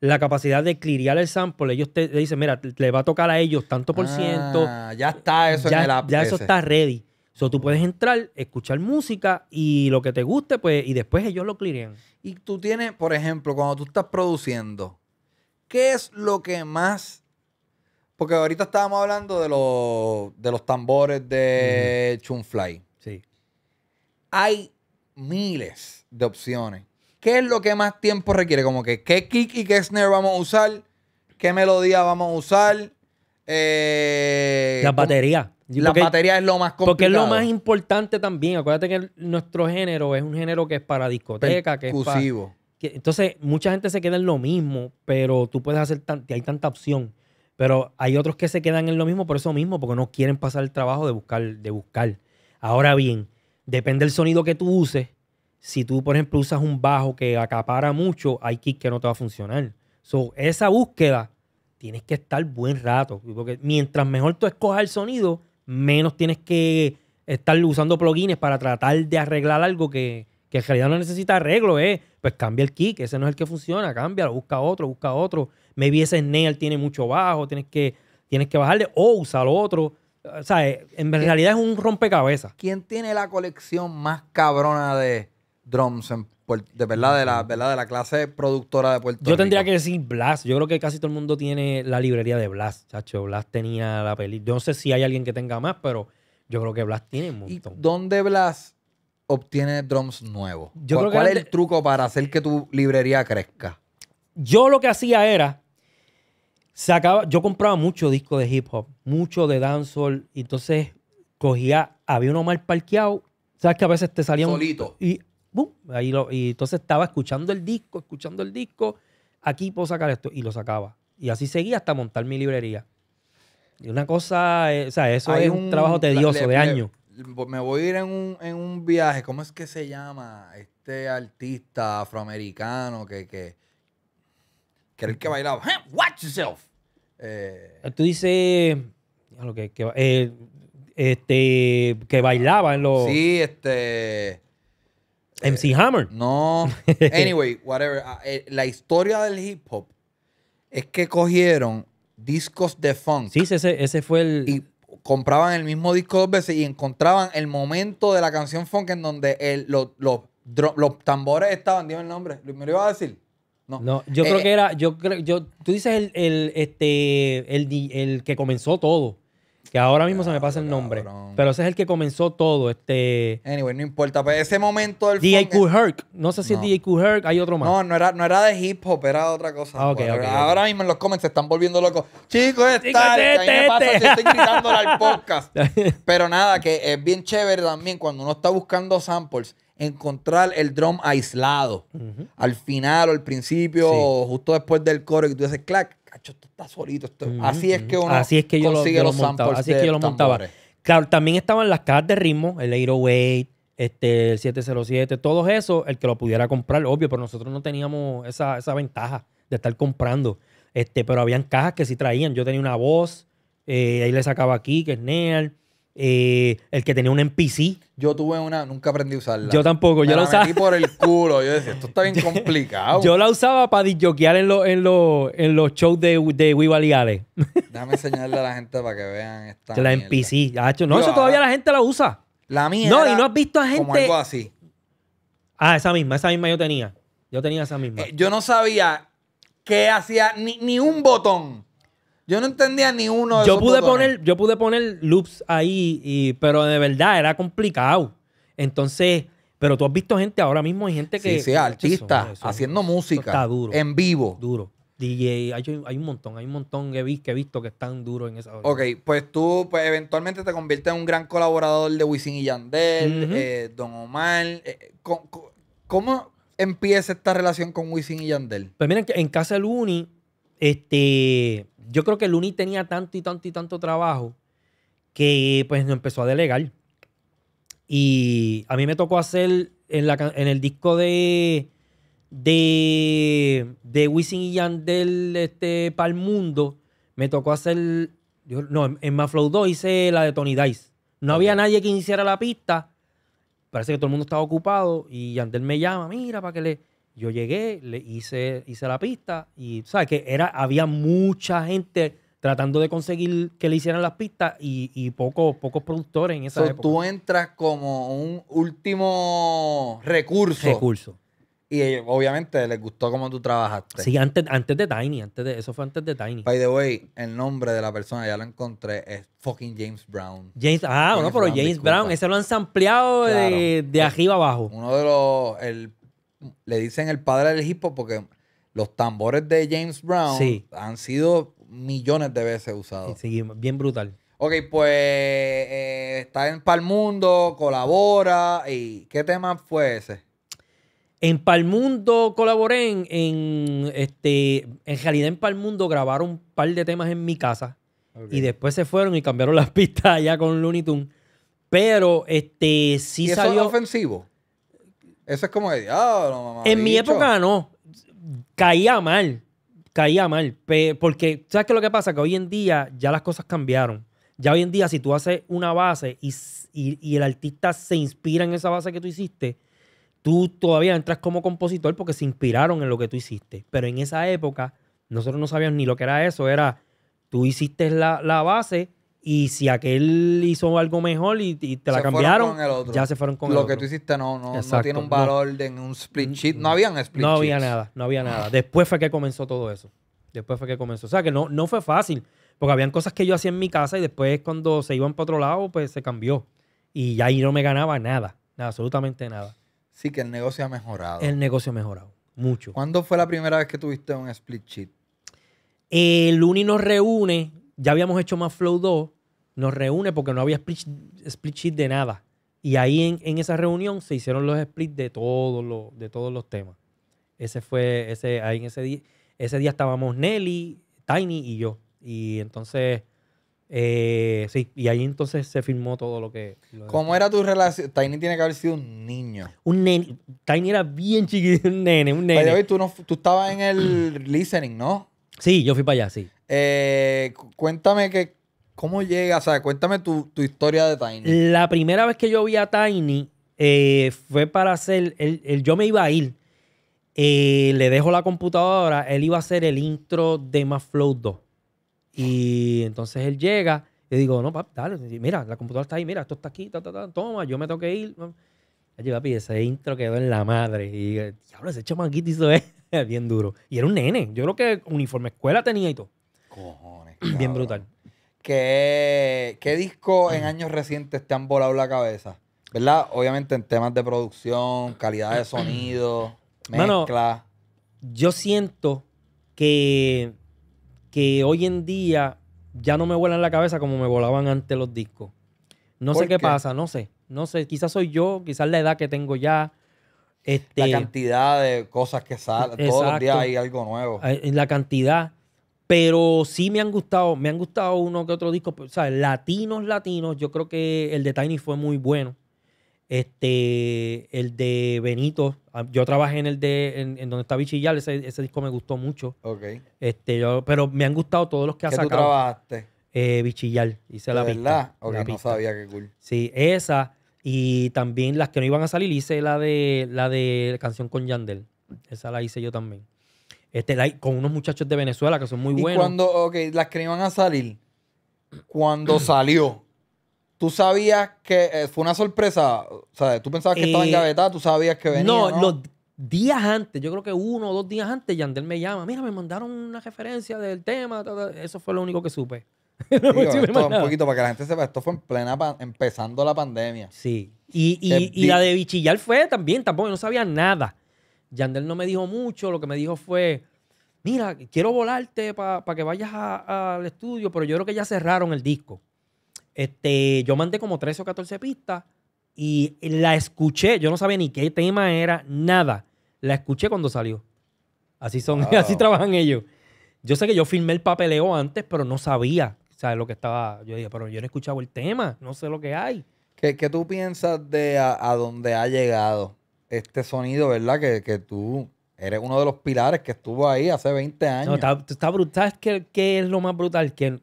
B: la capacidad de clirear el sample. Ellos te, le dicen, mira, le va a tocar a ellos tanto por ciento. Ah, ya está eso en el app. Ya eso está ready. So, tú puedes entrar, escuchar música y lo que te guste, pues, y después ellos lo clirean.
A: Y tú tienes, por ejemplo, cuando tú estás produciendo, ¿qué es lo que más porque ahorita estábamos hablando de los, tambores de Chunfly. Sí. Hay miles de opciones. ¿Qué es lo que más tiempo requiere? Como que qué kick y qué snare vamos a usar, qué melodía vamos a usar.
B: Eh, la batería. la batería es lo más complicado. Porque es lo más importante también. Acuérdate que nuestro género es un género que es para discoteca, que entonces, mucha gente se queda en lo mismo, pero tú puedes hacer hay tanta opción. Pero hay otros que se quedan en lo mismo por eso mismo, porque no quieren pasar el trabajo de buscar, de buscar. Ahora bien, depende del sonido que tú uses, si tú, por ejemplo, usas un bajo que acapara mucho, hay kick que no te va a funcionar. So, esa búsqueda tienes que estar buen rato. Porque mientras mejor tú escojas el sonido, menos tienes que estar usando plugins para tratar de arreglar algo que, en realidad no necesita arreglo. Eh. Pues cambia el kick, ese no es el que funciona, cambia busca otro, busca otro. Maybe ese nail tiene mucho bajo, tienes que, tienes que bajarle o usa lo otro. O sea, en realidad es un rompecabezas. ¿Quién
A: tiene la colección más cabrona de drums de verdad de la verdad de la clase productora de Puerto Yo tendría
B: que decir Blas. Yo creo que casi todo el mundo tiene la librería de Blast, chacho. Blast tenía la peli. Yo no sé si hay alguien que tenga más, pero yo creo que Blas tiene un ¿Y ¿Dónde Blas
A: obtiene drums nuevos?
B: ¿Cuál, es el truco para hacer que tu librería crezca? Yo lo que hacía era sacaba, yo compraba mucho disco de hip hop, mucho de dancehall, y entonces cogía, había uno mal parqueado, sabes que a veces te salían Solito. un y ¡Bum! y entonces estaba escuchando el disco, escuchando el disco, aquí puedo sacar esto, y lo sacaba. Y así seguía hasta montar mi librería. Y una cosa, eh, o sea, eso es un, trabajo tedioso de años.
A: Me voy a ir en un, en un viaje, ¿cómo es que se llama este artista afroamericano que, que, que bailaba? watch yourself. Eh,
B: Tú dices, que, eh, este, que bailaba en los... Sí,
A: este...
B: Eh, MC Hammer. No. Anyway,
A: whatever. Ah, eh, la historia del hip hop es que cogieron discos de funk. Sí, ese, ese fue el. Y compraban el mismo disco dos veces y encontraban el momento de la canción funk en donde el, los, tambores estaban. Dime el nombre. ¿Me lo iba a decir? No. no yo creo eh, que
B: era. Yo creo, yo, tú dices el, este, el, el que comenzó todo. Que ahora mismo se me pasa el nombre. Pero ese es el que comenzó todo. Este.
A: Anyway, no importa. Pero pues, ese momento del DJ
B: Kool Herc. No sé si es DJ Kool hay otro más. No, no era, no era
A: de hip hop, era otra cosa. Ah, ahora mismo en los comments se están volviendo locos. Chicos, está, este, este. podcast. pero nada, que es bien chévere también cuando uno está buscando samples encontrar el drum aislado. Al final o al principio, o justo después del coro, que tú dices clac, esto está solito. Así es que uno Así es que yo lo,
B: Claro, también estaban las cajas de ritmo, el 808, este, el 707, todo eso, el que lo pudiera comprar, obvio, pero nosotros no teníamos esa, ventaja de estar comprando. Este, pero habían cajas que sí traían. Yo tenía una voz, eh, ahí le sacaba aquí, que es Neal. Eh, el que tenía un NPC. Yo tuve
A: una, nunca aprendí a usarla. Yo tampoco, yo la, usaba. Metí por el culo. Yo decía, esto está bien complicado. yo la
B: usaba para disjoquear en, en, en, los shows de, de Wivaliales.
A: Déjame enseñarle a la gente para que vean esta. La
B: NPC. no, eso
A: todavía la gente la usa. La mía. No, y no has
B: visto a gente. Como algo así. Ah, esa misma, esa misma yo tenía. Yo tenía esa misma. Eh, yo
A: no sabía qué hacía ni un botón. Yo no entendía ni uno de yo pude poner
B: Yo pude poner loops ahí, y, pero de verdad era complicado. Entonces, pero tú has visto gente ahora mismo, hay gente que... Sí, sí, artista, haciendo música. Está duro. En vivo. Duro. DJ, hay, un montón, hay un montón que he, visto, que están duros en esa hora. Ok,
A: pues tú pues, eventualmente te conviertes en un gran colaborador de Wisin y Yandel, eh, Don Omar. Eh, eh, ¿cómo, empieza esta relación con Wisin y
B: Yandel? Pues mira, en Casa Luni, este yo creo que Luni tenía tanto y tanto y tanto trabajo que pues no empezó a delegar. Y a mí me tocó hacer en, en el disco de, de, y Yandel este, para el mundo, me tocó hacer, no, en, en 2 hice la de Tony Dice. No había nadie que iniciara la pista. Parece que todo el mundo estaba ocupado y Yandel me llama, mira, para que le yo llegué, le hice, hice la pista y, ¿sabes? Que era, había mucha gente tratando de conseguir que le hicieran las pistas y, y pocos, productores en esa época. Tú
A: entras como un último recurso. Recurso. Y obviamente les gustó cómo tú trabajaste.
B: Sí, antes, antes de Tiny,
A: antes de, eso fue antes de Tiny. By the way, el nombre de la persona, ya lo encontré, es fucking James Brown.
B: James, ah, pero James Brown, ese lo han sampleado de, de arriba abajo.
A: Uno de los, le dicen el padre del hip hop porque los tambores de James Brown han sido millones de veces usados. Sí, bien brutal. Ok, pues eh, está en Palmundo, colabora. ¿Y qué tema fue ese?
B: En Palmundo colaboré en, este, en realidad en Palmundo grabaron un par de temas en mi casa y después se fueron y cambiaron las pistas allá con Looney Tunes. Pero este sí ¿Y salió. Es
A: ofensivo? Eso es como de diablo, mamá. En mi época
B: no. Caía mal. Caía mal. Porque, ¿sabes qué es lo que pasa? Que hoy en día ya las cosas cambiaron. Ya hoy en día, si tú haces una base y, el artista se inspira en esa base que tú hiciste, tú todavía entras como compositor porque se inspiraron en lo que tú hiciste. Pero en esa época, nosotros no sabíamos ni lo que era eso. Era, tú hiciste la, la base y si aquel hizo algo mejor y, te la cambiaron, ya se fueron con Lo el otro. Lo que tú hiciste no, no, no tiene un valor
A: de, en un split sheet. Mm, no habían split No había nada, no había nada. Ah.
B: Después fue que comenzó todo eso. Después fue que comenzó. O sea, que no, no fue fácil. Porque habían cosas que yo hacía en mi casa y después cuando se iban para otro lado, pues se cambió. Y ya ahí no me ganaba nada. Nada, absolutamente nada.
A: Sí, que el negocio ha mejorado. El
B: negocio ha mejorado. Mucho. ¿Cuándo fue la primera vez que tuviste un split sheet? El Uni nos reúne. Ya habíamos hecho más Flow 2 nos reúne porque no había split, split de nada. Y ahí en, esa reunión se hicieron los splits de, todos los, de todos los temas. Ese fue, ese, ahí en ese día, ese día estábamos Nelly, Tiny y yo. Y entonces, eh, sí, y ahí entonces se firmó todo lo que... ¿Cómo
A: era tu relación? Tiny tiene que haber sido un niño.
B: Un nene. Tiny era bien chiquito, un nene, un nene.
A: tú, estabas
B: en el listening, ¿no? Sí, yo fui para allá, sí.
A: Eh, cuéntame que, ¿Cómo llega? O sea, cuéntame tu, historia de
B: Tiny. La primera vez que yo vi a Tiny eh, fue para hacer. El, yo me iba a ir. Eh, le dejo la computadora. Él iba a hacer el intro de Más Flow 2. Y entonces él llega. y digo, no, papi, dale. Mira, la computadora está ahí. Mira, esto está aquí. Ta, ta, toma, yo me tengo que ir. Allí, papi, ese intro quedó en la madre. Y diablo, ese chamaquito hizo bien duro. Y era un nene. Yo creo que uniforme escuela tenía y todo. Cojones. Bien brutal.
A: ¿Qué, ¿Qué disco en años recientes te han volado la cabeza? ¿Verdad? Obviamente
B: en temas de producción, calidad de sonido, mezcla. yo siento que, que hoy en día ya no me vuelan la cabeza como me volaban antes los discos. No sé qué, pasa, no sé. No sé, quizás soy yo, quizás la edad que tengo ya. la este cantidad de cosas que salen. Todos los días hay algo nuevo. La cantidad. Pero sí me han gustado, me han gustado uno que otro disco, pues, O sea Latinos, latinos. Yo creo que el de Tiny fue muy bueno. Este, el de Benito, ah, yo trabajé en el de, en, donde está Bichillar, ese, disco me gustó mucho. Ok. Este, pero me han gustado todos los que ha ¿Qué trabajaste? Eh, hice ¿De la verdad? o no sabía qué cool. Sí, esa, y también las que no iban a salir, hice la de, la de Canción con Yandel. Esa la hice yo también. Este, con unos muchachos de Venezuela que son muy ¿Y cuando,
A: ok, las que iban a salir, cuando salió, tú sabías que eh, fue una sorpresa, o sea,
B: tú pensabas que estaba en eh, tú sabías que venía. No, los días antes, yo creo que uno o dos días antes, Yandel me llama. Mira, me mandaron una referencia del tema. Eso fue lo único que supe. un poquito para que la gente sepa, esto fue en plena, empezando la pandemia. Sí. Y, eh, la de bichillar fue también, tampoco, no sabía nada. Yandel no me dijo mucho, lo que me dijo fue, mira, quiero volarte para que vayas al estudio, pero yo creo que ya cerraron el disco. Este, yo mandé como 13 o 14 pistas y la escuché, yo no sabía ni qué tema era, nada. La escuché cuando salió. Así son, así trabajan ellos. Yo sé que yo firmé el papeleo antes, pero no sabía, ¿sabes? Lo que estaba. Yo dije, pero yo no he escuchado el tema, no sé lo que hay.
A: ¿Qué, tú piensas de a dónde ha llegado? este sonido, ¿verdad? Que, que tú eres uno de los pilares que
B: estuvo ahí hace 20 años. No, está, brutal. ¿Qué, es lo más brutal? Que,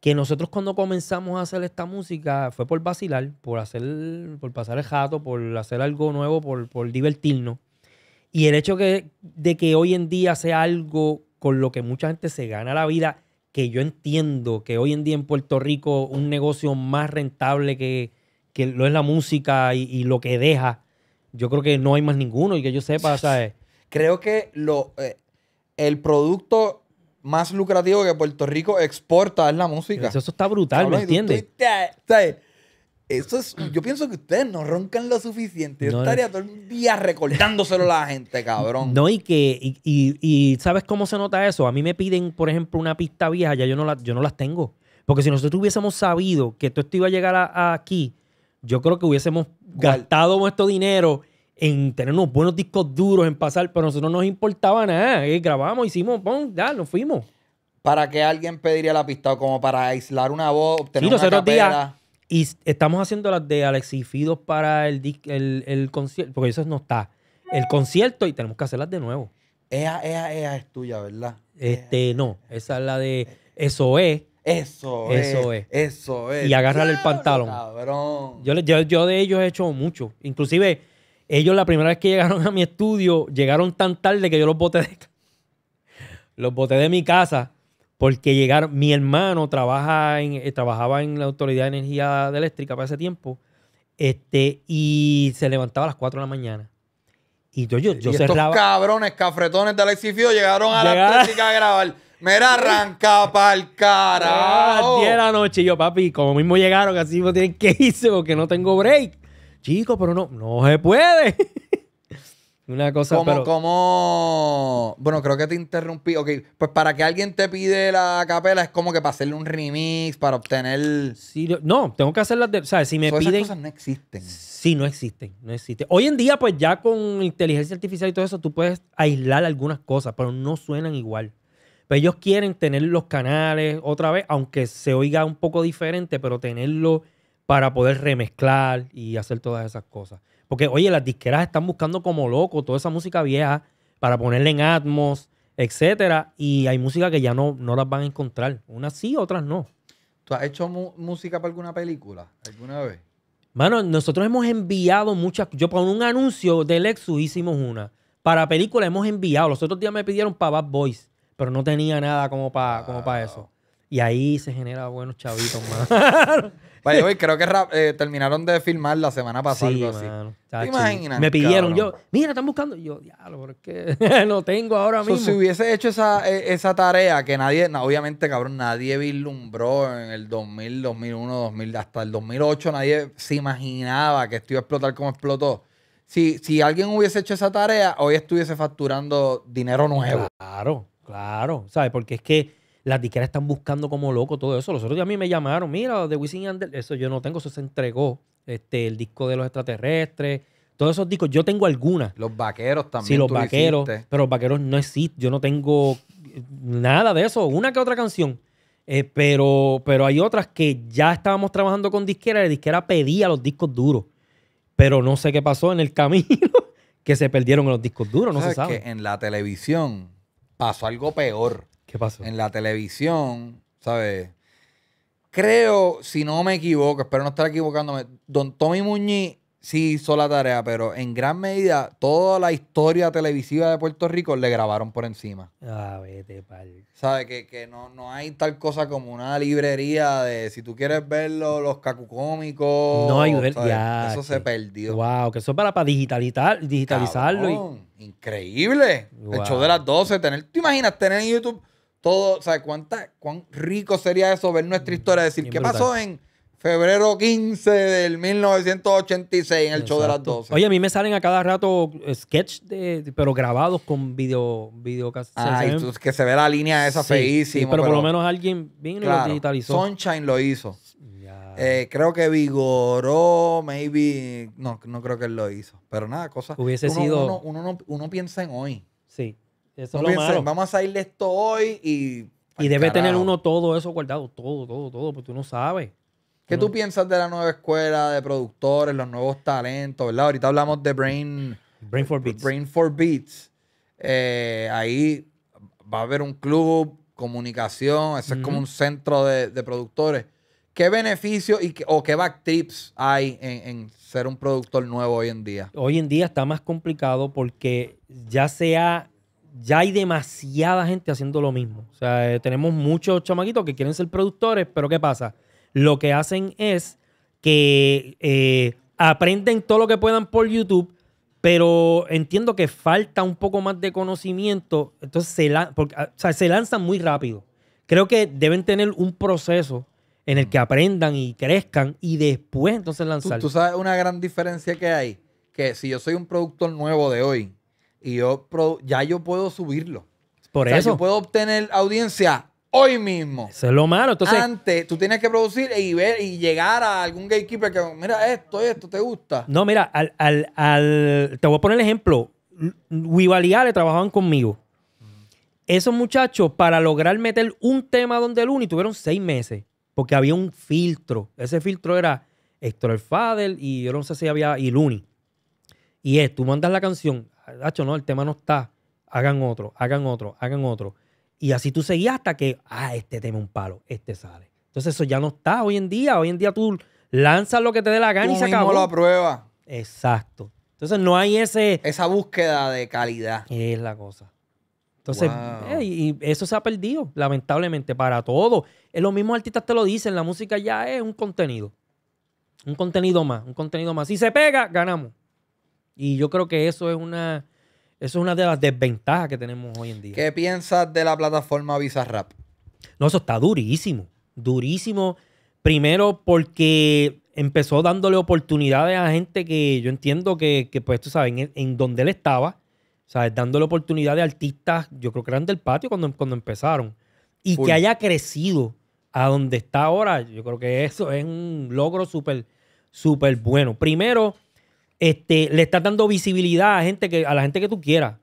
B: que nosotros cuando comenzamos a hacer esta música fue por vacilar, por, hacer, por pasar el jato, por hacer algo nuevo, por, divertirnos. Y el hecho de que hoy en día sea algo con lo que mucha gente se gana la vida, que yo entiendo que hoy en día en Puerto Rico un negocio más rentable que, que lo es la música y lo que deja yo creo que no hay más ninguno y que yo sepa, ¿sabes? Eh.
A: Creo que lo, eh, el producto más lucrativo que Puerto Rico exporta es la música.
B: Eso, está brutal, ¿me entiendes?
A: Eso es, yo pienso que ustedes no roncan lo suficiente. Yo estaría todo el día recortándoselo a la gente, cabrón.
B: No, y que, y, y, ¿sabes cómo se nota eso? A mí me piden, por ejemplo, una pista vieja, ya yo no, yo no las tengo. Porque si nosotros hubiésemos sabido que esto iba a llegar aquí, yo creo que hubiésemos gastado nuestro dinero en tener unos buenos discos duros, en pasar, pero a nosotros no nos importaba nada. grabamos, hicimos, pum, ya, nos fuimos. ¿Para que alguien pediría la pista? como para
A: aislar una voz, obtener una días,
B: Y estamos haciendo las de Alexis Fidos para el, concierto, porque eso no está. El concierto y tenemos que hacerlas de nuevo.
A: Ea, ea, es tuya, ¿verdad?
B: Este, no, esa es la de Eso es. Eso, eso es, Eso es. Y agarrarle el pantalón.
A: Cabrón.
B: Yo, yo, de ellos he hecho mucho. Inclusive, ellos la primera vez que llegaron a mi estudio, llegaron tan tarde que yo los boté de, los boté de mi casa porque llegaron, mi hermano trabaja en, eh, trabajaba en la Autoridad de Energía Eléctrica para ese tiempo este, y se levantaba a las 4 de la mañana. Y yo, yo, yo y Estos
A: cabrones, cafretones de Alexis Fío llegaron a la las a grabar. Mira, ¿Eh? arranca
B: pa'l carajo. Ah, 10 de la noche. yo, papi, como mismo llegaron, así mismo tienen que irse porque no tengo break. Chico, pero no, no se puede. Una cosa, pero...
A: como Bueno, creo que te interrumpí. Ok, pues para que alguien te pide la capela es como que para hacerle un remix,
B: para obtener... Sí, no, tengo que hacerlas de... O sea, si me piden... cosas
A: no existen. Sí,
B: no existen, no existen. Hoy en día, pues ya con inteligencia artificial y todo eso, tú puedes aislar algunas cosas, pero no suenan igual. Pero pues ellos quieren tener los canales otra vez, aunque se oiga un poco diferente, pero tenerlo para poder remezclar y hacer todas esas cosas. Porque, oye, las disqueras están buscando como locos toda esa música vieja para ponerle en Atmos, etcétera. Y hay música que ya no, no las van a encontrar. Unas sí, otras no.
A: ¿Tú has hecho música para alguna película alguna vez?
B: Mano, nosotros hemos enviado muchas. Yo para un anuncio de Lexus hicimos una. Para película hemos enviado. Los otros días me pidieron para Bad Boys pero no tenía nada como para como pa eso. Y ahí se genera buenos chavitos, más
A: creo que eh, terminaron de filmar la semana pasada. Sí, Me pidieron, yo,
B: mira, están buscando. yo, diablo, ¿por qué?
A: no tengo ahora mismo. si hubiese hecho esa, eh, esa tarea que nadie, obviamente, cabrón, nadie vislumbró en el 2000, 2001, 2000, hasta el 2008, nadie se imaginaba que esto iba a explotar como explotó. Si, si alguien hubiese hecho esa tarea, hoy estuviese facturando
B: dinero nuevo. Claro. Claro, ¿sabes? Porque es que las disqueras están buscando como loco todo eso. Los otros días a mí me llamaron, mira, de Wisin Yandel, eso yo no tengo, eso se entregó. Este, el disco de los extraterrestres, todos esos discos, yo tengo algunas. Los vaqueros también. Sí, los vaqueros, pero los vaqueros no existen, yo no tengo nada de eso, una que otra canción. Eh, pero, pero hay otras que ya estábamos trabajando con disquera, la disquera pedía los discos duros. Pero no sé qué pasó en el camino, que se perdieron los discos duros, no se sabe. en
A: la televisión pasó algo peor. ¿Qué pasó? En la televisión, ¿sabes? Creo, si no me equivoco, espero no estar equivocándome, don Tommy Muñiz sí hizo la tarea, pero en gran medida toda la historia televisiva de Puerto Rico le grabaron por encima. Ah, vete, pal. ¿Sabes? Que, que, no, no hay tal cosa como una librería de si tú quieres verlo, los cacucómicos. No hay ya, Eso se perdió.
B: Wow, que eso es para, para digitalizar, digitalizarlo. y... Increíble. El show de las 12, tener, ¿tú
A: imaginas tener en YouTube todo? ¿Sabes cuánta, cuán rico sería eso ver nuestra mm, historia? Decir, ¿qué pasó en Febrero 15 del 1986 en el show de las 12. Oye,
B: a mí me salen a cada rato sketch, de, pero grabados con video. video ah, que se ve la línea esa feísima. pero, por lo menos alguien vino y lo digitalizó. Sunshine
A: lo hizo. Eh, creo que Vigoró, maybe. No, no creo que él lo hizo. Pero nada, cosas. Hubiese uno, sido. Uno, piensa en hoy. Sí. Eso es lo malo. vamos a salir de esto hoy y. Y debe tener uno todo eso guardado, todo, todo, todo, porque tú no sabes. ¿Qué tú piensas de la nueva escuela de productores, los nuevos talentos, verdad? Ahorita hablamos de Brain... Brain for Beats. Brain for Beats. Eh, ahí va a haber un club, comunicación, Ese es como un centro de, productores. ¿Qué beneficios y o qué hay en, ser un productor
B: nuevo hoy en día? Hoy en día está más complicado porque ya sea ya hay demasiada gente haciendo lo mismo. O sea, eh, tenemos muchos chamaquitos que quieren ser productores, pero ¿qué pasa? lo que hacen es que eh, aprenden todo lo que puedan por YouTube, pero entiendo que falta un poco más de conocimiento, entonces ah, se, lanzan muy rápido. Creo que deben tener un proceso en el que aprendan y crezcan y después entonces lanzar. Tú,
A: sabes una gran diferencia que hay, que si yo soy un productor nuevo de hoy y yo ya yo puedo subirlo. Por eso. Yo puedo obtener audiencia hoy mismo.
B: Eso es lo malo.
A: Antes, tú tienes que producir y ver y llegar a algún gatekeeper que, mira, esto, esto, ¿te gusta?
B: No, mira, al, al, al te voy a poner el ejemplo. le trabajaban conmigo. Esos muchachos, para lograr meter un tema donde Luni, tuvieron seis meses. Porque había un filtro. Ese filtro era Héctor El y yo no sé si había. y Luni. Y es, tú mandas la canción. Ah, Hacho, no, el tema no está. Hagan otro, hagan otro, hagan otro. Y así tú seguías hasta que, ah, este teme un palo, este sale. Entonces eso ya no está hoy en día. Hoy en día tú lanzas lo que te dé la gana y se mismo lo aprueba. Exacto. Entonces no hay ese... Esa búsqueda de calidad. Es la cosa. Entonces, eh, y eso se ha perdido, lamentablemente, para todo. Eh, los mismos artistas te lo dicen, la música ya es un contenido. Un contenido más, un contenido más. Si se pega, ganamos. Y yo creo que eso es una esa es una de las desventajas que tenemos hoy en día.
A: ¿Qué piensas de la plataforma Visa Rap?
B: No, eso está durísimo. Durísimo. Primero porque empezó dándole oportunidades a gente que yo entiendo que, que pues tú sabes, en, en, donde él estaba, ¿sabes? dándole oportunidades a artistas, yo creo que eran del patio cuando, cuando empezaron, y que haya crecido a donde está ahora, yo creo que eso es un logro súper, súper bueno. Primero, este, le estás dando visibilidad a, gente que, a la gente que tú quieras.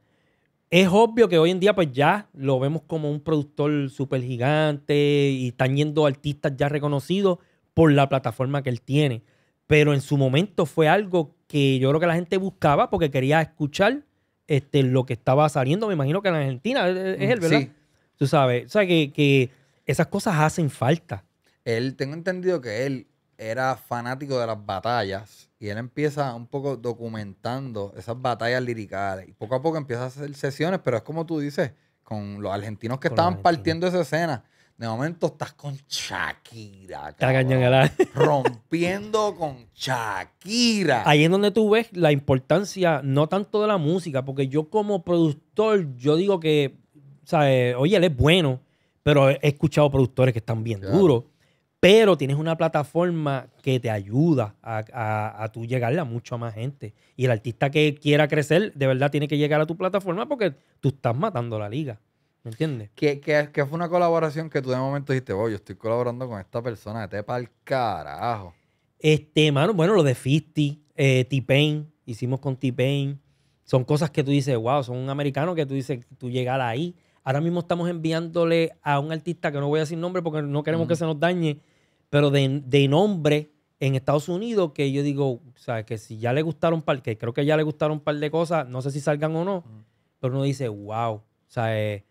B: Es obvio que hoy en día, pues ya lo vemos como un productor súper gigante y están yendo artistas ya reconocidos por la plataforma que él tiene. Pero en su momento fue algo que yo creo que la gente buscaba porque quería escuchar este, lo que estaba saliendo. Me imagino que en Argentina es él, mm, ¿verdad? Tú sabes, o sea, que, esas cosas hacen falta.
A: Él, tengo entendido que él era fanático de las batallas y él empieza un poco documentando esas batallas liricales. Y poco a poco empieza a hacer sesiones, pero es como tú dices, con los argentinos que estaban partiendo esa escena. De momento estás con Shakira. rompiendo con Shakira.
B: Ahí es donde tú ves la importancia, no tanto de la música, porque yo como productor, yo digo que, oye, él es bueno, pero he escuchado productores que están bien duros pero tienes una plataforma que te ayuda a, a, a tú llegarle a mucho más gente. Y el artista que quiera crecer, de verdad, tiene que llegar a tu plataforma porque tú estás matando la liga. ¿Me entiendes?
A: Que, que, fue una colaboración que tú de momento dijiste, voy yo estoy colaborando con esta
B: persona, te para el carajo. Este, mano, bueno, lo de Fisty eh, T-Pain, hicimos con T-Pain. Son cosas que tú dices, wow, son un americano que tú dices, tú llegar ahí. Ahora mismo estamos enviándole a un artista que no voy a decir nombre porque no queremos que se nos dañe pero de, nombre en Estados Unidos que yo digo, o sea, que si ya le gustaron par, que creo que ya le gustaron un par de cosas, no sé si salgan o no, mm. pero uno dice, wow, o sea, eh,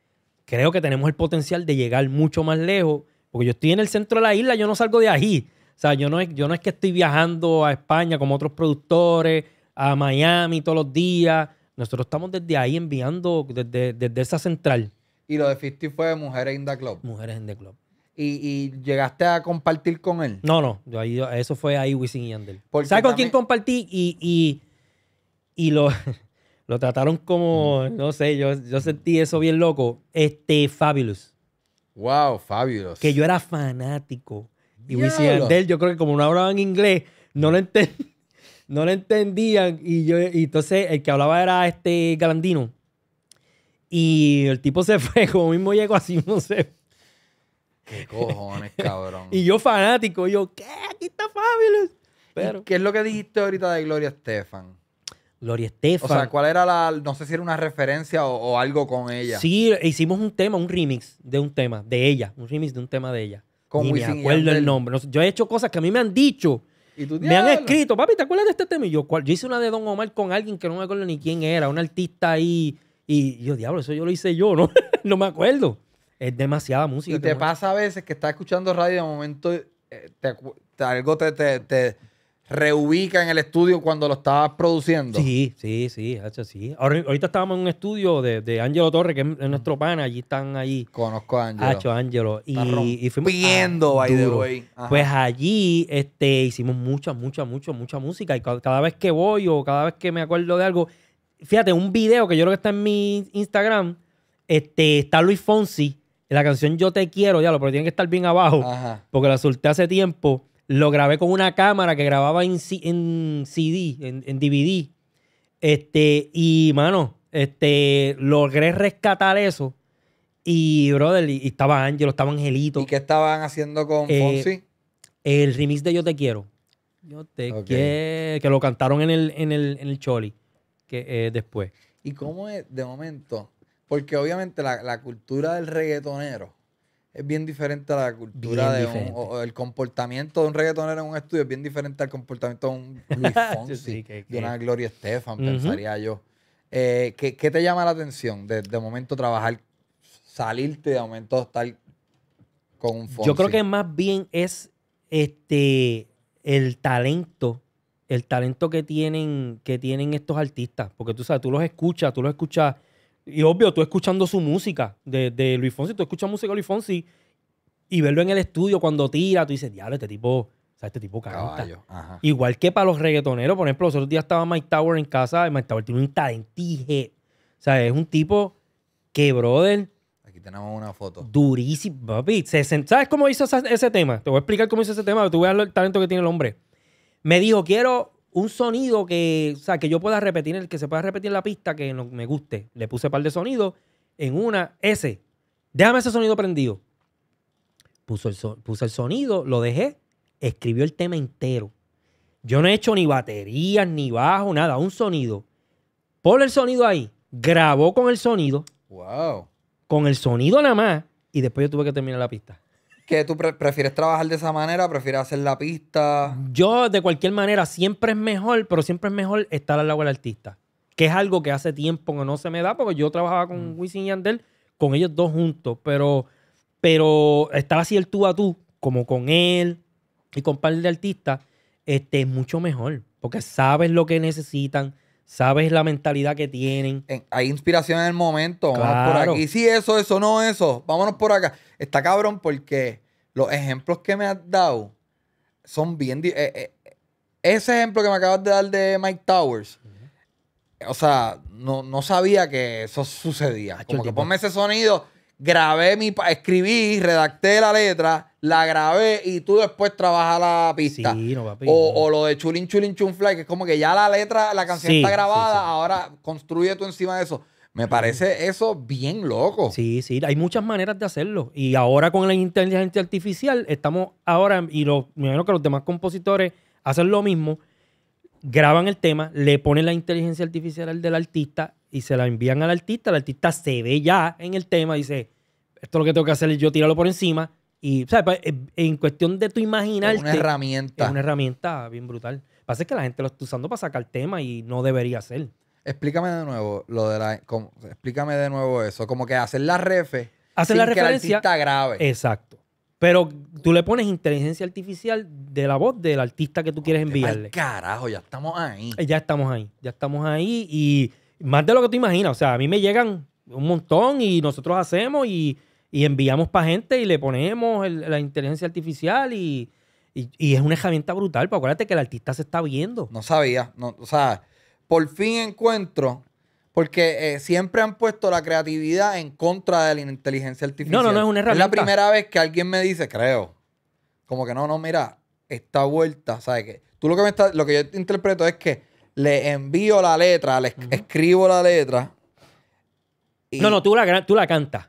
B: creo que tenemos el potencial de llegar mucho más lejos, porque yo estoy en el centro de la isla, yo no salgo de allí, O sea, yo no, yo no es que estoy viajando a España como otros productores, a Miami todos los días. Nosotros estamos desde ahí enviando, desde, desde esa central.
A: Y lo de Fifty fue Mujeres in the Club. Mujeres in the Club y,
B: llegaste a compartir con él. No, no, eso fue ahí Wisin y Andel ¿Sabes con quién compartí? Y, y, lo, trataron como, mm. no sé, yo, yo sentí eso bien loco. Este, Fabulous. Wow, Fabulous. Que yo era fanático. Y Wisin y Andel yo creo que como no hablaban inglés, no lo no lo entendían. Y yo, entonces el que hablaba era este Galandino. Y el tipo se fue, como mismo llegó así, no sé,
A: Qué cojones, cabrón.
B: y yo fanático, yo, ¿qué? Aquí está Fabulous. ¿Qué es lo que dijiste ahorita de Gloria Estefan? Gloria Estefan. O sea,
A: ¿cuál era la, no sé si era una referencia o, algo con ella? Sí,
B: hicimos un tema, un remix de un tema, de ella, un remix de un tema de ella. Con y me acuerdo el nombre. yo he hecho cosas que a mí me han dicho. me han escrito, papi, ¿te acuerdas de este tema? Y yo, ¿cuál? yo hice una de Don Omar con alguien que no me acuerdo ni quién era, un artista ahí. Y yo, diablo, eso yo lo hice yo, ¿no? no me acuerdo. Es demasiada música. Y te pasa
A: a veces que estás escuchando radio y de momento eh, algo te,
B: reubica en el estudio cuando lo estabas produciendo. Sí, sí, sí, hecho, sí. ahorita estábamos en un estudio de, de Angelo Torres, que es, nuestro pana, allí están ahí. Conozco a Angelo. Hacho, Ángelo Y, y fuimos viendo, ah, by the way. Pues allí este, hicimos mucha, mucha, mucha, mucha música. Y cada, vez que voy o cada vez que me acuerdo de algo, fíjate, un video que yo creo que está en mi Instagram, este, está Luis Fonsi la canción Yo te quiero, ya lo, pero tiene que estar bien abajo. Porque la solté hace tiempo. Lo grabé con una cámara que grababa en, CD, en, DVD. Este, y mano, este, logré rescatar eso. Y, brother, estaba Ángelo, estaba Angelito. ¿Y qué estaban haciendo
A: con eh,
B: El remix de Yo te quiero. Yo te quiero. Que lo cantaron en el, en el, Choli. Que eh, después.
A: ¿Y cómo es, de momento, porque obviamente la, cultura del reggaetonero es bien diferente a la cultura de un, el comportamiento de un reggaetonero en un estudio es bien diferente al comportamiento de un Luis Fonsi, sí, de una Gloria Estefan, pensaría yo. Eh, ¿qué, te llama la atención de, momento trabajar, salirte de momento estar con un Fonsi? Yo creo que
B: más bien es este el talento, el talento que tienen, que tienen estos artistas. Porque tú sabes, tú los escuchas, tú los escuchas y obvio, tú escuchando su música de, de Luis Fonsi, tú escuchas música de Luis Fonsi y verlo en el estudio cuando tira, tú dices, diablo, este tipo, o sea, este tipo canta. Igual que para los reggaetoneros, por ejemplo, los otros días estaba Mike Tower en casa y Mike Tower tiene un talentije. O sea, es un tipo que, brother. Aquí tenemos una foto. Durísimo, papi. ¿Sabes cómo hizo ese, tema? Te voy a explicar cómo hizo ese tema, pero tú veas el talento que tiene el hombre. Me dijo, quiero un sonido que, sea, que yo pueda repetir, el que se pueda repetir en la pista, que me guste. Le puse un par de sonidos en una, S. Déjame ese sonido prendido. Puso el puse el sonido, lo dejé, escribió el tema entero. Yo no he hecho ni baterías, ni bajo, nada, un sonido. Pon el sonido ahí, grabó con el sonido. Wow. Con el sonido nada más, y después yo tuve que terminar la pista
A: que tú prefieres trabajar de esa manera, prefieres hacer la pista.
B: Yo, de cualquier manera, siempre es mejor, pero siempre es mejor estar al lado del artista. Que es algo que hace tiempo que no se me da, porque yo trabajaba con mm. Wisin y Andel, con ellos dos juntos, pero, pero estar así el tú a tú, como con él y con un par de artistas, este, es mucho mejor, porque sabes lo que necesitan, sabes la mentalidad que tienen. Hay inspiración en el momento. y Vamos
A: eso, eso, no, eso. Vámonos por acá está cabrón porque los ejemplos que me has dado son bien... Eh, eh, ese ejemplo que me acabas de dar de Mike Towers, o sea, no, sabía que eso sucedía. Como que ponme ese sonido, grabé mi... escribí, redacté la letra la grabé y tú después trabajas la pista. o, lo de Chulín Chulín Chunfly, que es como que ya la letra, la canción está grabada,
B: ahora construye tú encima de eso. Me parece eso bien loco. Sí, sí, hay muchas maneras de hacerlo. Y ahora con la inteligencia artificial estamos ahora, y lo me imagino que los demás compositores hacen lo mismo, graban el tema, le ponen la inteligencia artificial al del artista y se la envían al artista. El artista se ve ya en el tema, dice, esto es lo que tengo que hacer, yo tirolo por encima. Y, ¿sabes? Eh, en cuestión de tu imaginarte. Es una herramienta. Es una herramienta bien brutal. Lo que pasa es que la gente lo está usando para sacar tema y no debería ser. Explícame de nuevo lo de la. explícame de nuevo eso. Como que hacer
A: la refe. Hacer la referencia. Que el artista grave.
B: Exacto. Pero tú le pones inteligencia artificial de la voz del artista que tú quieres enviarle. carajo, ya estamos ahí. Eh, ya estamos ahí. Ya estamos ahí. Y más de lo que tú imaginas. O sea, a mí me llegan un montón y nosotros hacemos y, y enviamos para gente y le ponemos la inteligencia artificial y, y, y, es una herramienta brutal. Pero acuérdate que el artista se está viendo. No sabía. No, o sea
A: por fin encuentro, porque eh, siempre han puesto la creatividad en contra de la inteligencia artificial. No, no, no es una herramienta. Es la primera vez que alguien me dice, creo, como que no, no, mira, esta vuelta, ¿sabes qué? Tú lo que me estás, lo que yo interpreto es que le
B: envío la letra, le escribo la letra. no, no, tú la, cantas.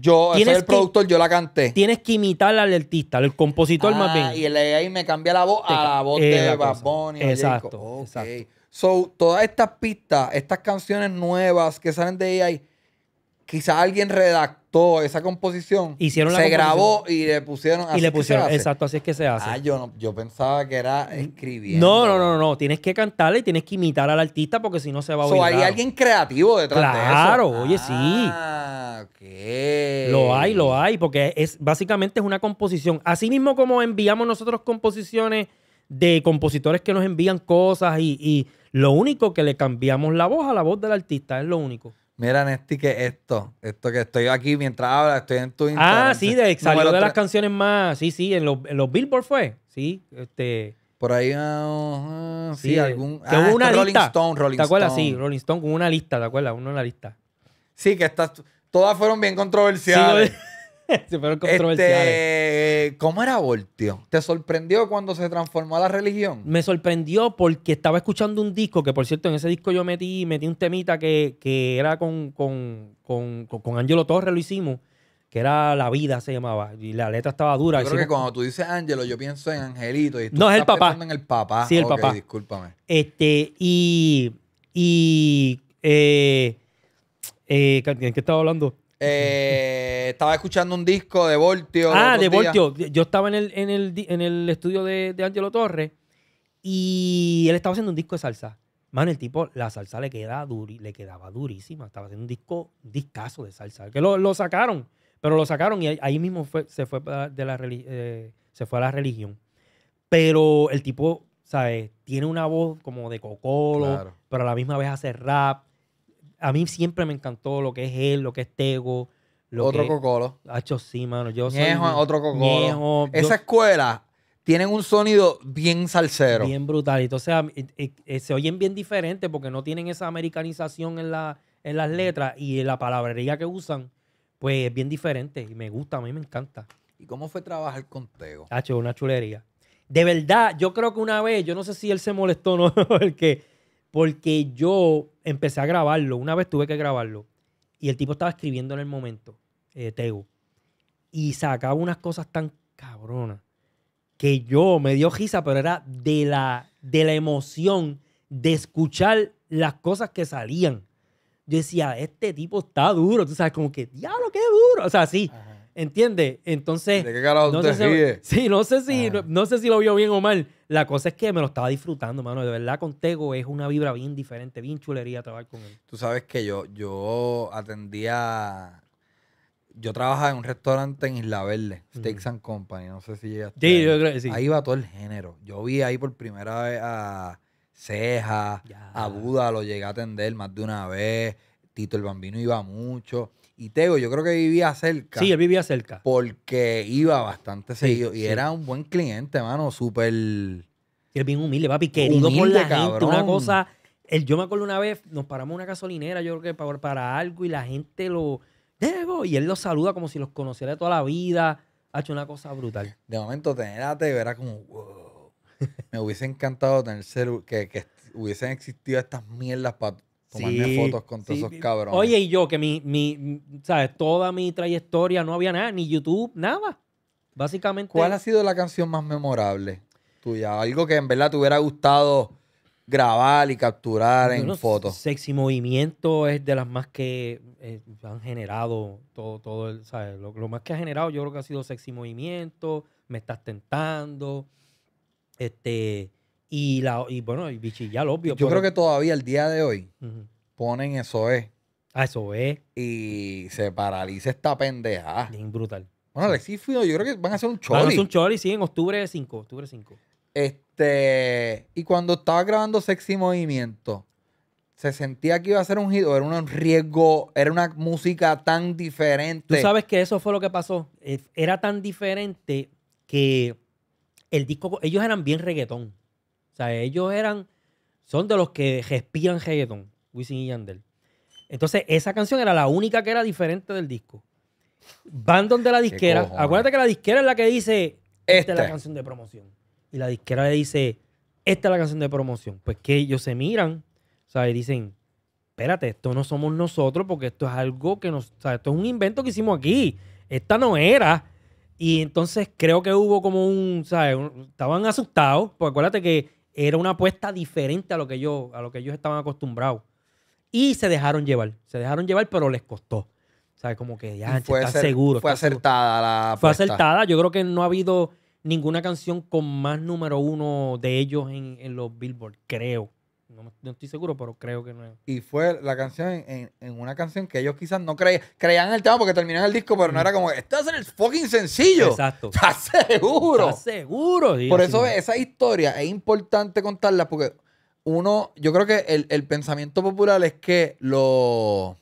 B: Yo, soy el productor, yo la canté. Tienes que imitar al artista, al compositor más ah,
A: bien. Y ahí me cambia la voz a la voz de Bad Bunny. Exacto. exacto. So, todas estas pistas, estas canciones nuevas que salen de ahí, quizás alguien redactó esa composición,
B: se grabó
A: y le pusieron así. Y le pusieron, exacto,
B: así es que se hace. Ah, yo,
A: yo pensaba que era mm. escribiendo.
B: No, no, no, no, tienes que cantarle y tienes que imitar al artista porque si no se va a oír. So, hay alguien
A: creativo detrás de eso. Claro,
B: oye, sí. Ah, ok. Lo hay, lo hay, porque es básicamente es una composición. Así mismo como enviamos nosotros composiciones de compositores que nos envían cosas y lo único que le cambiamos la voz a la voz del artista, es lo único. Mira, Nesti, que esto, esto que estoy aquí mientras habla, estoy en tu Instagram. Ah, sí, de, salió de las canciones más, sí, sí, en los, los Billboard fue, sí, este... Por ahí, ah, ah, sí, algún... Que ah, hubo este una Rolling Stone, Rolling ¿Te acuerdas? Sí, Rolling Stone con una lista, ¿te acuerdas? Uno en la lista. Sí, que estas, todas fueron
A: bien controversiales. se fueron controversiales.
B: Este, ¿Cómo era Voltio? ¿Te
A: sorprendió cuando se transformó a la religión?
B: Me sorprendió porque estaba escuchando un disco, que por cierto, en ese disco yo metí, metí un temita que, era con, con, Angelo Torres, lo hicimos que era La Vida se llamaba, y la letra estaba dura. Yo creo que cuando
A: tú dices Angelo, yo pienso en Angelito. Y no, es el papá. en el papá. Sí, el papá. discúlpame.
B: Este, y... y eh, eh, qué estaba hablando?
A: Eh, estaba escuchando un disco de Voltio. Ah, de Voltio.
B: Yo estaba en el, en el, en el estudio de, Angelo Torres y él estaba haciendo un disco de salsa. Mano, el tipo, la salsa le, queda duri, le quedaba durísima. Estaba haciendo un disco, un discazo de salsa. Que lo, sacaron, pero lo sacaron y ahí mismo fue, se, fue de la, eh, se fue a la religión. Pero el tipo, ¿sabes? Tiene una voz como de cocolo, pero a la misma vez hace rap a mí siempre me encantó lo que es él, lo que es Tego. Lo otro cocolo. Hacho, sí, mano. Yo soy... otro cocolo. Esa escuela tienen un sonido bien salsero. Bien brutal. Entonces eh, eh, eh, se oyen bien diferentes porque no tienen esa americanización en, la, en las letras y la palabrería que usan, pues es bien diferente. Y me gusta, a mí me encanta.
A: ¿Y cómo fue trabajar con Tego?
B: Hacho, una chulería. De verdad, yo creo que una vez, yo no sé si él se molestó o no, el que porque yo empecé a grabarlo. Una vez tuve que grabarlo. Y el tipo estaba escribiendo en el momento, eh, Y sacaba unas cosas tan cabronas que yo me dio risa, pero era de la, de la emoción de escuchar las cosas que salían. Yo decía, este tipo está duro. Tú sabes, como que, diablo, qué duro. O sea, sí. ¿Entiendes? Entonces. ¿De qué no Sí, no sé, si, ah. no, sé si lo vio bien o mal. La cosa es que me lo estaba disfrutando, mano. De verdad, con es una vibra bien diferente, bien chulería trabajar con
A: él. Tú sabes que yo, yo atendía. Yo trabajaba en un restaurante en Isla Verde, Steaks and Company. No sé si llegaste. Sí, ahí. yo creo que sí. Ahí va todo el género. Yo vi ahí por primera vez a Ceja, a Buda, lo llegué a atender más de una vez. Tito el Bambino iba mucho. Y Tego, yo creo que vivía cerca. Sí, él vivía cerca. Porque iba bastante seguido. Y era un buen cliente, mano, súper. Y es bien humilde, papi, querido por la gente. Una cosa.
B: yo me acuerdo una vez, nos paramos en una gasolinera, yo creo que para, para algo, y la gente lo. Tego, y él los saluda como si los conociera de toda la vida. Ha hecho una cosa brutal. De momento, tener a era
A: como, me hubiese encantado tener que, que hubiesen existido estas mierdas para Tomarme fotos con todos esos cabrones.
B: Oye, y yo, que mi, mi, ¿sabes? Toda mi trayectoria no había nada, ni YouTube, nada. Básicamente. ¿Cuál ha sido la canción
A: más memorable tuya? Algo que en verdad te hubiera gustado grabar y capturar en fotos.
B: Sexy Movimiento es de las más que eh, han generado todo, todo el, ¿sabes? lo, más que ha generado yo creo que ha sido Sexy Movimiento, Me Estás Tentando, este... Y, la, y bueno, y lo obvio. Yo creo que
A: todavía el día de hoy ponen eso es. Ah, eso es. Y se paraliza esta pendeja. Bien brutal.
B: Bueno, Alexis yo creo que van a hacer un choli. Van a hacer un choli, sí, en octubre 5, octubre 5.
A: Este, y cuando estaba grabando Sexy Movimiento, se sentía que iba a ser un hit, era un riesgo, era una música tan diferente. Tú
B: sabes que eso fue lo que pasó. Eh, era tan diferente que el disco, ellos eran bien reggaetón. O sea, ellos eran, son de los que respiran reggaeton, Wisin y Yandel. Entonces, esa canción era la única que era diferente del disco. Van donde la disquera. acuérdate que la disquera es la que dice, esta, es la este. canción de promoción. Y la disquera le dice, esta es la canción de promoción. Pues que ellos se miran, o sea, y dicen, espérate, esto no somos nosotros porque esto es algo que nos, o sea, esto es un invento que hicimos aquí. Esta no era. Y entonces creo que hubo como un, ¿sabes? Estaban asustados, porque acuérdate que era una apuesta diferente a lo que, yo, a lo que ellos estaban acostumbrados. Y se dejaron llevar, se dejaron llevar, pero les costó. ¿Sabes? Como que ya está seguro. Fue acertada la Fue acertada. Yo creo que no ha habido ninguna canción con más número uno de ellos en, en los Billboard, creo. No, estoy seguro, pero creo que no
A: es. Y fue la canción en, una canción que ellos quizás no creían. Creían en el tema porque terminaban el disco, pero no era como, esto es el fucking sencillo. Exacto. está seguro? ¿Estás seguro? Por eso esa historia es importante contarla porque uno, yo creo que el, pensamiento popular es que los,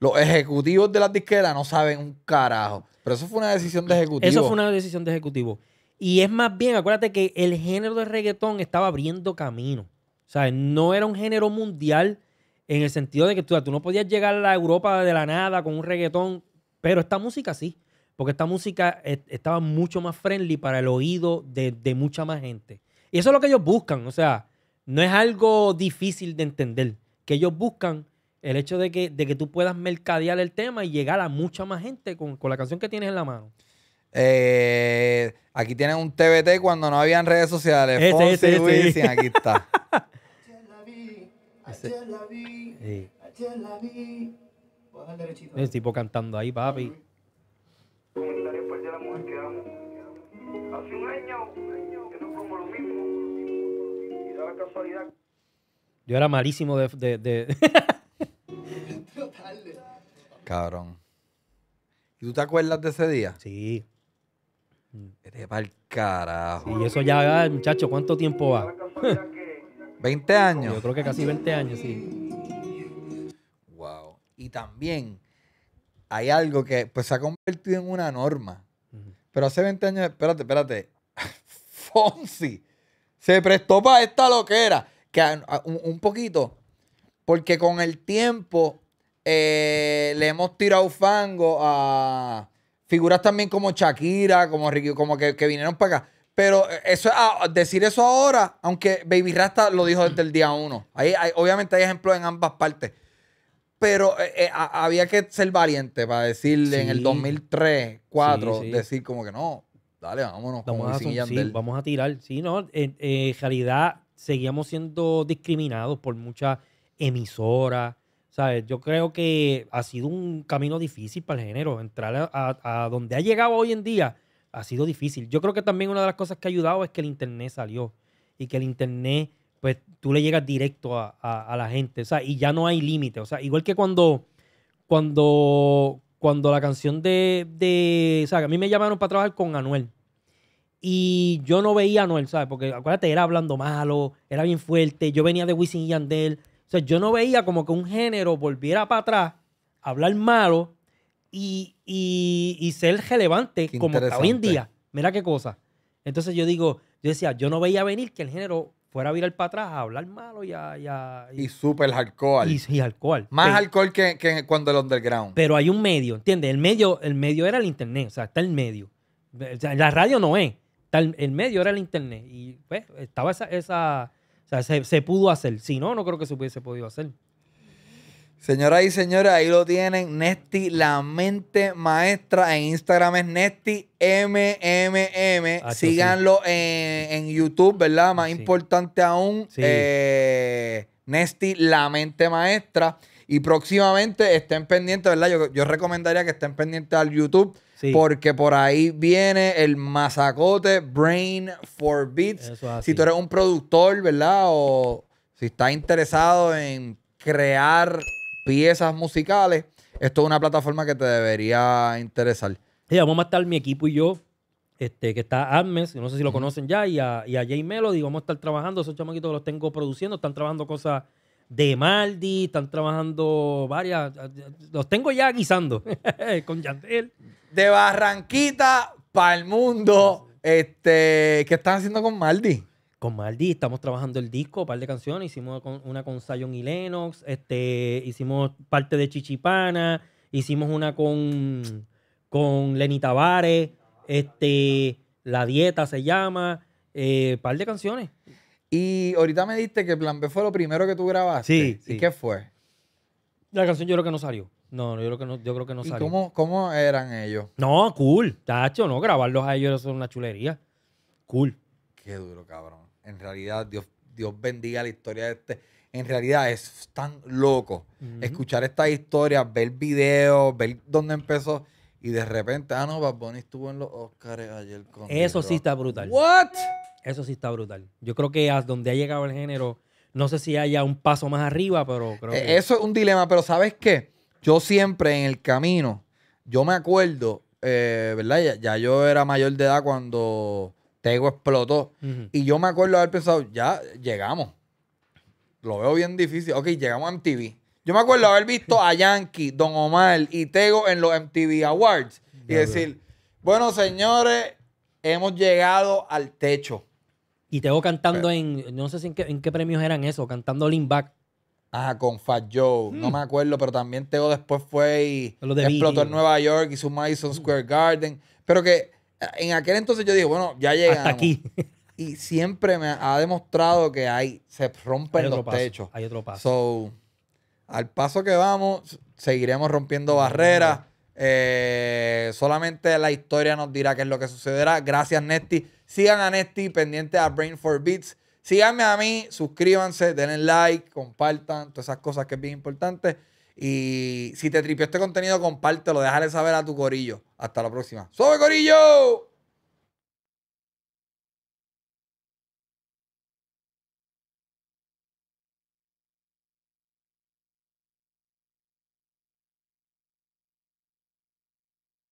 A: los ejecutivos de las disqueras no
B: saben un carajo. Pero eso fue una decisión de ejecutivo. Eso fue una decisión de ejecutivo. Y es más bien, acuérdate que el género de reggaetón estaba abriendo camino. O sea, No era un género mundial en el sentido de que tú, no podías llegar a Europa de la nada con un reggaetón, pero esta música sí, porque esta música e, estaba mucho más friendly para el oído de, mucha más gente. Y eso es lo que ellos buscan, o sea, no es algo difícil de entender, que ellos buscan el hecho de que, tú puedas mercadear el tema y llegar a mucha más gente con, la canción que tienes en la mano. Eh, aquí tienen un TBT cuando no habían redes sociales. Ese, Aquí está. Ese, ayer la vi, sí. ayer la vi. Voy a dejar tipo cantando ahí, papi. Comunitario por pues, de la mujer que amo. Hace un año
A: que no como lo mismo.
B: Y da la casualidad. Yo era malísimo de. de, de... Cabrón. ¿Y tú te acuerdas de ese día? Sí. Eres para el carajo. Y sí, eso ya, muchacho, ¿cuánto tiempo va? ¿20 años? Yo creo que casi 20 años, sí.
A: Wow. Y
B: también hay algo
A: que pues se ha convertido en una norma. Pero hace 20 años, espérate, espérate. Fonsi se prestó para esta loquera. un, poquito, porque con el tiempo eh, le hemos tirado fango a figuras también como Shakira, como Ricky, como que vinieron para acá. Pero eh, eso, ah, decir eso ahora, aunque Baby Rasta lo dijo desde el día uno. Ahí, obviamente hay ejemplos en ambas partes. Pero eh, eh, había que ser valiente para decirle en el 2003, 2004, decir como que no, dale, vámonos. Vamos, a,
B: tirar. Sí, no, en, realidad seguíamos siendo discriminados por muchas emisoras. ¿Sabes? Yo creo que ha sido un camino difícil para el género. Entrar a donde ha llegado hoy en día ha sido difícil. Yo creo que también una de las cosas que ha ayudado es que el Internet salió y que el Internet, pues tú le llegas directo a, la gente, o sea, y ya no hay límite, o sea, igual que cuando, cuando, cuando la canción de, de, o sea, a mí me llamaron para trabajar con Anuel. Y yo no veía a Anuel, ¿sabes? Porque acuérdate, era hablando malo, era bien fuerte. Yo venía de Wisin y Yandel. O sea, yo no veía como que un género volviera para atrás, hablar malo y, y, ser relevante como está hoy en día. Mira qué cosa. Entonces yo digo, yo decía, yo no veía venir que el género fuera a virar para atrás, a hablar malo y a... Y, y, y súper hardcore. Y, y, Más alcohol que, que, cuando el underground. Pero hay un medio, ¿entiendes? El medio, el medio era el internet, o sea, está el medio. la radio no es. El, el, medio era el internet. Y pues estaba esa... esa o sea, se pudo hacer. Si no, no creo que se hubiese podido hacer. Señoras y señores, ahí lo tienen. Nesti, la mente
A: maestra. En Instagram es Nesti MMM. Síganlo en, YouTube, ¿verdad? Más importante aún, eh, Nesti, la mente maestra. Y próximamente estén pendientes, ¿verdad? Yo, yo recomendaría que estén pendientes al YouTube. Porque por ahí viene el masacote Brain for Beats. si tú eres un productor, ¿verdad? O si estás interesado en crear piezas musicales, esto es una plataforma que te debería
B: interesar. vamos a estar mi equipo y yo, este, que está Admes no sé si lo conocen ya, y a, y a Jay Melody, vamos a estar trabajando, esos chamaquitos los tengo produciendo, están trabajando cosas de Maldi, están trabajando varias, los tengo ya guisando con Yandel. De Barranquita para el mundo, este, ¿qué están haciendo con Maldi? con Maldi, estamos trabajando el disco, un par de canciones, hicimos una con Sion y Lennox, este, hicimos parte de Chichipana, hicimos una con, con Lenny Tavares, este, La Dieta se llama, un eh, par de canciones. Y ahorita me diste que Plan B fue lo primero que tú grabaste. Sí, sí. ¿Y qué fue? La canción yo creo que no salió. No, yo creo que no, yo creo que no ¿Y salió. Cómo, eran ellos? No, cool. Tacho, no, grabarlos a ellos era una chulería. Cool.
A: Qué duro, cabrón en realidad Dios, Dios bendiga la historia de este. En realidad es tan loco escuchar estas historias, ver videos, ver dónde empezó. Y de repente, ah, no, Bad estuvo en los Oscars ayer con. Eso sí está brutal. ¿What?
B: Eso sí está brutal. Yo creo que hasta donde ha llegado el género, no sé si haya un paso más arriba, pero creo
A: e, Eso es un dilema, pero ¿sabes qué? Yo siempre en el camino, yo me acuerdo, eh, ¿verdad? ya, yo era mayor de edad cuando Tego explotó. Y yo me acuerdo haber pensado, ya llegamos. Lo veo bien difícil. Ok, llegamos a MTV. Yo me acuerdo haber visto a Yankee, Don Omar y Tego en los MTV Awards. Y decir, bueno, señores, hemos llegado al techo.
B: Y Tego cantando en, no sé en qué, premios eran eso, cantando Lean Back. Ah, con Fat Joe. No hmm. me acuerdo, pero también Tego después fue y explotó en Nueva
A: York, y su Madison hmm. Square Garden. Pero que en aquel entonces yo dije, bueno, ya llegamos. Hasta aquí. Y siempre me ha demostrado que hay, se rompen los techos. Hay otro paso. So, al paso que vamos, seguiremos rompiendo barreras. Eh, solamente la historia nos dirá qué es lo que sucederá. Gracias, Nesti. Sigan a Nesti, pendiente a Brain for Beats. Síganme a mí, suscríbanse, denle like, compartan, todas esas cosas que es bien importante. Y si te tripió este contenido, compártelo, déjale saber a tu corillo. Hasta la próxima. ¡Sube, Corillo!